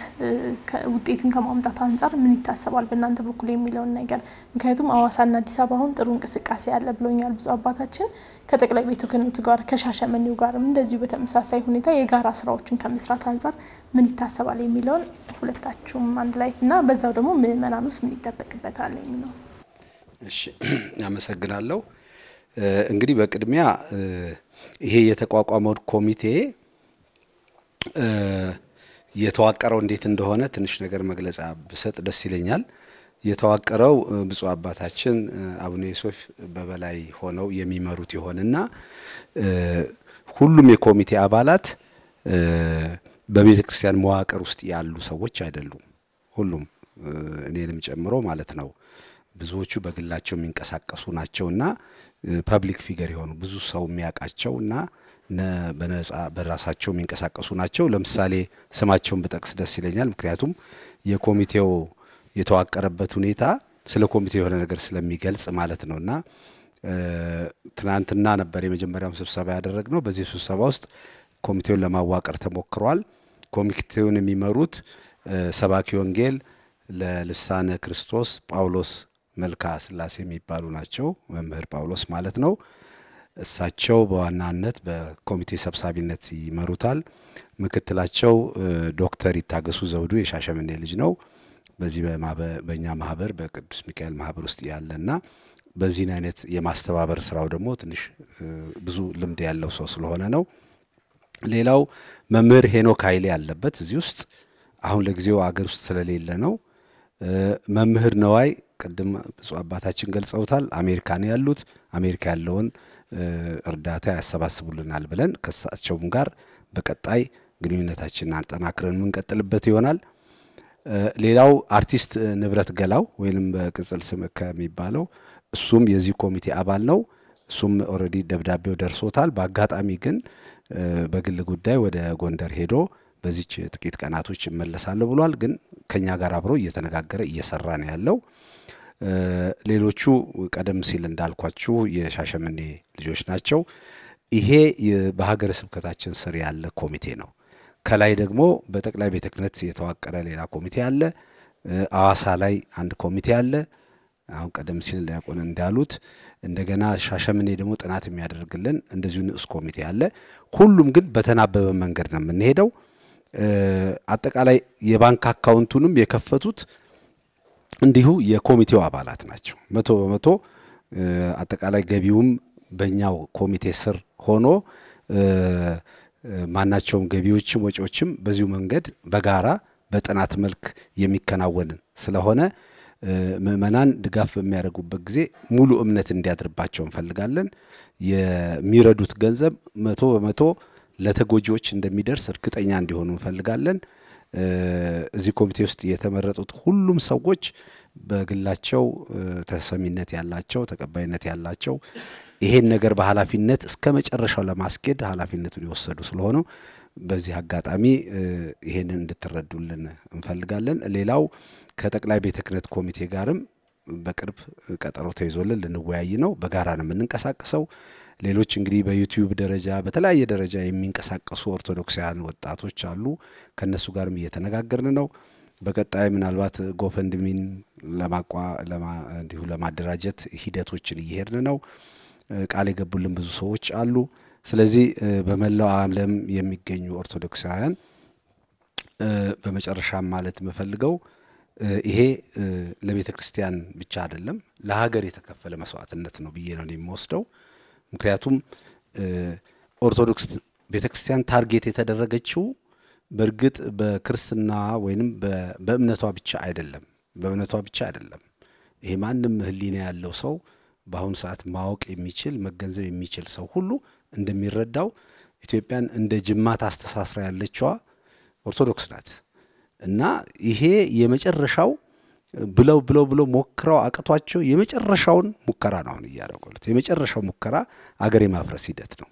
ውጤትን ከማምጣት አንጻር ምን ይታሰባል በእናንተ በኩል የሚለውን ነገር ምክንያቱም አዋሳና አዲስ አበባ አሁን ጥሩ እንቅስቃሴ አለ ብሎኛል ብዙ አባታችን። ከጠቅላይ ቤተ ክህነቱ ጋር ከሻሸመኔው ጋርም እንደዚሁ በተመሳሳይ ሁኔታ የጋራ ስራዎችን ከመስራት አንጻር ምን ይታሰባል የሚለውን ሁለታችሁም አንድ ላይ እና በዛው ደግሞ ውስጥ ምን ይጠበቅበታል የሚለው እሺ አመሰግናለሁ። እንግዲህ በቅድሚያ ይሄ የተቋቋመው ኮሚቴ የተዋቀረው እንዴት እንደሆነ ትንሽ ነገር መግለጫ ብሰጥ ደስ ይለኛል። የተዋቀረው ብፁዕ አባታችን አቡነ ዮሴፍ በበላይ ሆነው የሚመሩት ይሆንና ሁሉም የኮሚቴ አባላት በቤተ ክርስቲያን መዋቅር ውስጥ ያሉ ሰዎች አይደሉም። ሁሉም እኔንም ጨምሮ ማለት ነው። ብዙዎቹ በግላቸው የሚንቀሳቀሱ ናቸውና ፐብሊክ ፊገር የሆኑ ብዙ ሰው የሚያውቃቸው እና በነጻ በራሳቸው የሚንቀሳቀሱ ናቸው። ለምሳሌ ስማቸውን ብጠቅስ ደስ ይለኛል። ምክንያቱም የኮሚቴው የተዋቀረበት ሁኔታ ስለ ኮሚቴው የሆነ ነገር ስለሚገልጽ ማለት ነው እና ትናንትና ነበር የመጀመሪያውን ስብሰባ ያደረግ ነው በዚህ ስብሰባ ውስጥ ኮሚቴውን ለማዋቀር ተሞክሯል። ኮሚቴውን የሚመሩት ሰባኪ ወንጌል ለልሳነ ክርስቶስ ጳውሎስ መልካ ስላሴ የሚባሉ ናቸው። መምህር ጳውሎስ ማለት ነው። እሳቸው በዋናነት በኮሚቴ ሰብሳቢነት ይመሩታል። ምክትላቸው ዶክተር ይታገሱ ዘውዱ የሻሸመኔ ልጅ ነው። በዚህ በእኛ ማህበር በቅዱስ ሚካኤል ማህበር ውስጥ ያለና በዚህን አይነት የማስተባበር ስራው ደግሞ ትንሽ ብዙ ልምድ ያለው ሰው ስለሆነ ነው። ሌላው መምህር ሄኖክ ኃይሌ ያለበት እዚህ ውስጥ አሁን ለጊዜው አገር ውስጥ ስለሌለ ነው። መምህር ነዋይ ቅድም ብፁዕ አባታችን ገልጸውታል። አሜሪካን ያሉት አሜሪካ ያለውን እርዳታ ያሰባስቡልናል ብለን ከሳቸውም ጋር በቀጣይ ግንኙነታችንን አጠናክረን የምንቀጥልበት ይሆናል። ሌላው አርቲስት ንብረት ገላው ወይንም በቅጽል ስም ከሚባለው እሱም የዚህ ኮሚቴ አባል ነው። እሱም ኦልሬዲ ደብዳቤው ደርሶታል። በአጋጣሚ ግን በግል ጉዳይ ወደ ጎንደር ሄዶ በዚች ጥቂት ቀናቶች እመለሳለሁ ብሏል። ግን ከኛ ጋር አብሮ እየተነጋገረ እየሰራ ነው ያለው። ሌሎቹ ቀደም ሲል እንዳልኳችሁ የሻሸመኔ ልጆች ናቸው። ይሄ በሀገረ ስብከታችን ስር ያለ ኮሚቴ ነው። ከላይ ደግሞ በጠቅላይ ቤተ ክህነት የተዋቀረ ሌላ ኮሚቴ አለ። አዋሳ ላይ አንድ ኮሚቴ አለ። አሁን ቀደም ሲል ዲያቆን እንዳሉት እንደገና ሻሸምኔ ደግሞ ጥናት የሚያደርግልን እንደዚሁ ንዑስ ኮሚቴ አለ። ሁሉም ግን በተናበበ መንገድ ነው የምንሄደው። አጠቃላይ የባንክ አካውንቱንም የከፈቱት እንዲሁ የኮሚቴው አባላት ናቸው። መቶ በመቶ አጠቃላይ ገቢውም በእኛው ኮሚቴ ስር ሆኖ ማናቸውም ገቢዎችም ወጪዎችም በዚሁ መንገድ በጋራ በጥናት መልክ የሚከናወን ስለሆነ ምዕመናን ድጋፍ በሚያደርጉበት ጊዜ ሙሉ እምነት እንዲያድርባቸው እንፈልጋለን። የሚረዱት ገንዘብ መቶ በመቶ ለተጎጂዎች እንደሚደርስ እርግጠኛ እንዲሆኑ እንፈልጋለን። እዚህ ኮሚቴ ውስጥ የተመረጡት ሁሉም ሰዎች በግላቸው ተሰሚነት ያላቸው ተቀባይነት ያላቸው ይሄን ነገር በኃላፊነት እስከ መጨረሻው ለማስኬድ ኃላፊነቱን የወሰዱ ስለሆኑ በዚህ አጋጣሚ ይሄንን እንድትረዱልን እንፈልጋለን። ሌላው ከጠቅላይ ቤተ ክህነት ኮሚቴ ጋርም በቅርብ ቀጠሮ ተይዞልን ልንወያይ ነው። በጋራ ነው የምንንቀሳቀሰው። ሌሎች እንግዲህ በዩቲዩብ ደረጃ በተለያየ ደረጃ የሚንቀሳቀሱ ኦርቶዶክሳውያን ወጣቶች አሉ። ከእነሱ ጋርም እየተነጋገርን ነው። በቀጣይ ምናልባት ጎፈንድሚን ለማቋ እንዲሁ ለማደራጀት ሂደቶችን እየሄድን ነው። ቃል የገቡልን ብዙ ሰዎች አሉ። ስለዚህ በመላው ዓለም የሚገኙ ኦርቶዶክሳውያን በመጨረሻም ማለት የምፈልገው ይሄ ለቤተ ክርስቲያን ብቻ አይደለም፣ ለሀገር የተከፈለ መስዋዕትነት ነው ብዬ ነው የሚወስደው። ምክንያቱም ኦርቶዶክስ ቤተ ክርስቲያን ታርጌት የተደረገችው በእርግጥ በክርስትና ወይንም በእምነቷ ብቻ አይደለም፣ በእምነቷ ብቻ አይደለም። ይሄ ማንም ሕሊና ያለው ሰው በአሁኑ ሰዓት ማወቅ የሚችል መገንዘብ የሚችል ሰው ሁሉ እንደሚረዳው ኢትዮጵያን እንደ ጅማት አስተሳስራ ያለችዋ ኦርቶዶክስ ናት እና ይሄ የመጨረሻው ብለው ብለው ብለው ሞክረው አቅቷቸው የመጨረሻውን ሙከራ ነው አሁን እያደረጉለት። የመጨረሻው ሙከራ አገር የማፍረስ ሂደት ነው።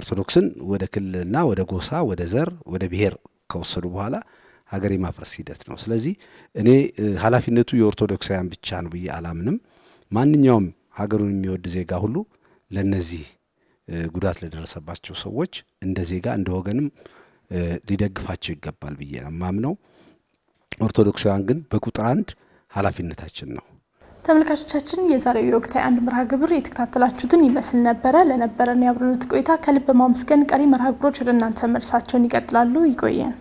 ኦርቶዶክስን ወደ ክልልና ወደ ጎሳ፣ ወደ ዘር፣ ወደ ብሔር ከወሰዱ በኋላ ሀገር የማፍረስ ሂደት ነው። ስለዚህ እኔ ኃላፊነቱ የኦርቶዶክሳውያን ብቻ ነው ብዬ አላምንም። ማንኛውም ሀገሩን የሚወድ ዜጋ ሁሉ ለነዚህ ጉዳት ለደረሰባቸው ሰዎች እንደ ዜጋ እንደ ወገንም ሊደግፋቸው ይገባል ብዬ ነው ማምነው። ኦርቶዶክሳውያን ግን በቁጥር አንድ ኃላፊነታችን ነው። ተመልካቾቻችን የዛሬው የወቅታዊ አንድ መርሃ ግብር የተከታተላችሁትን ይመስል ነበረ። ለነበረን የአብሮነት ቆይታ ከልብ በማመስገን ቀሪ መርሃ ግብሮች ወደ እናንተ መልሳቸውን ይቀጥላሉ። ይቆየን።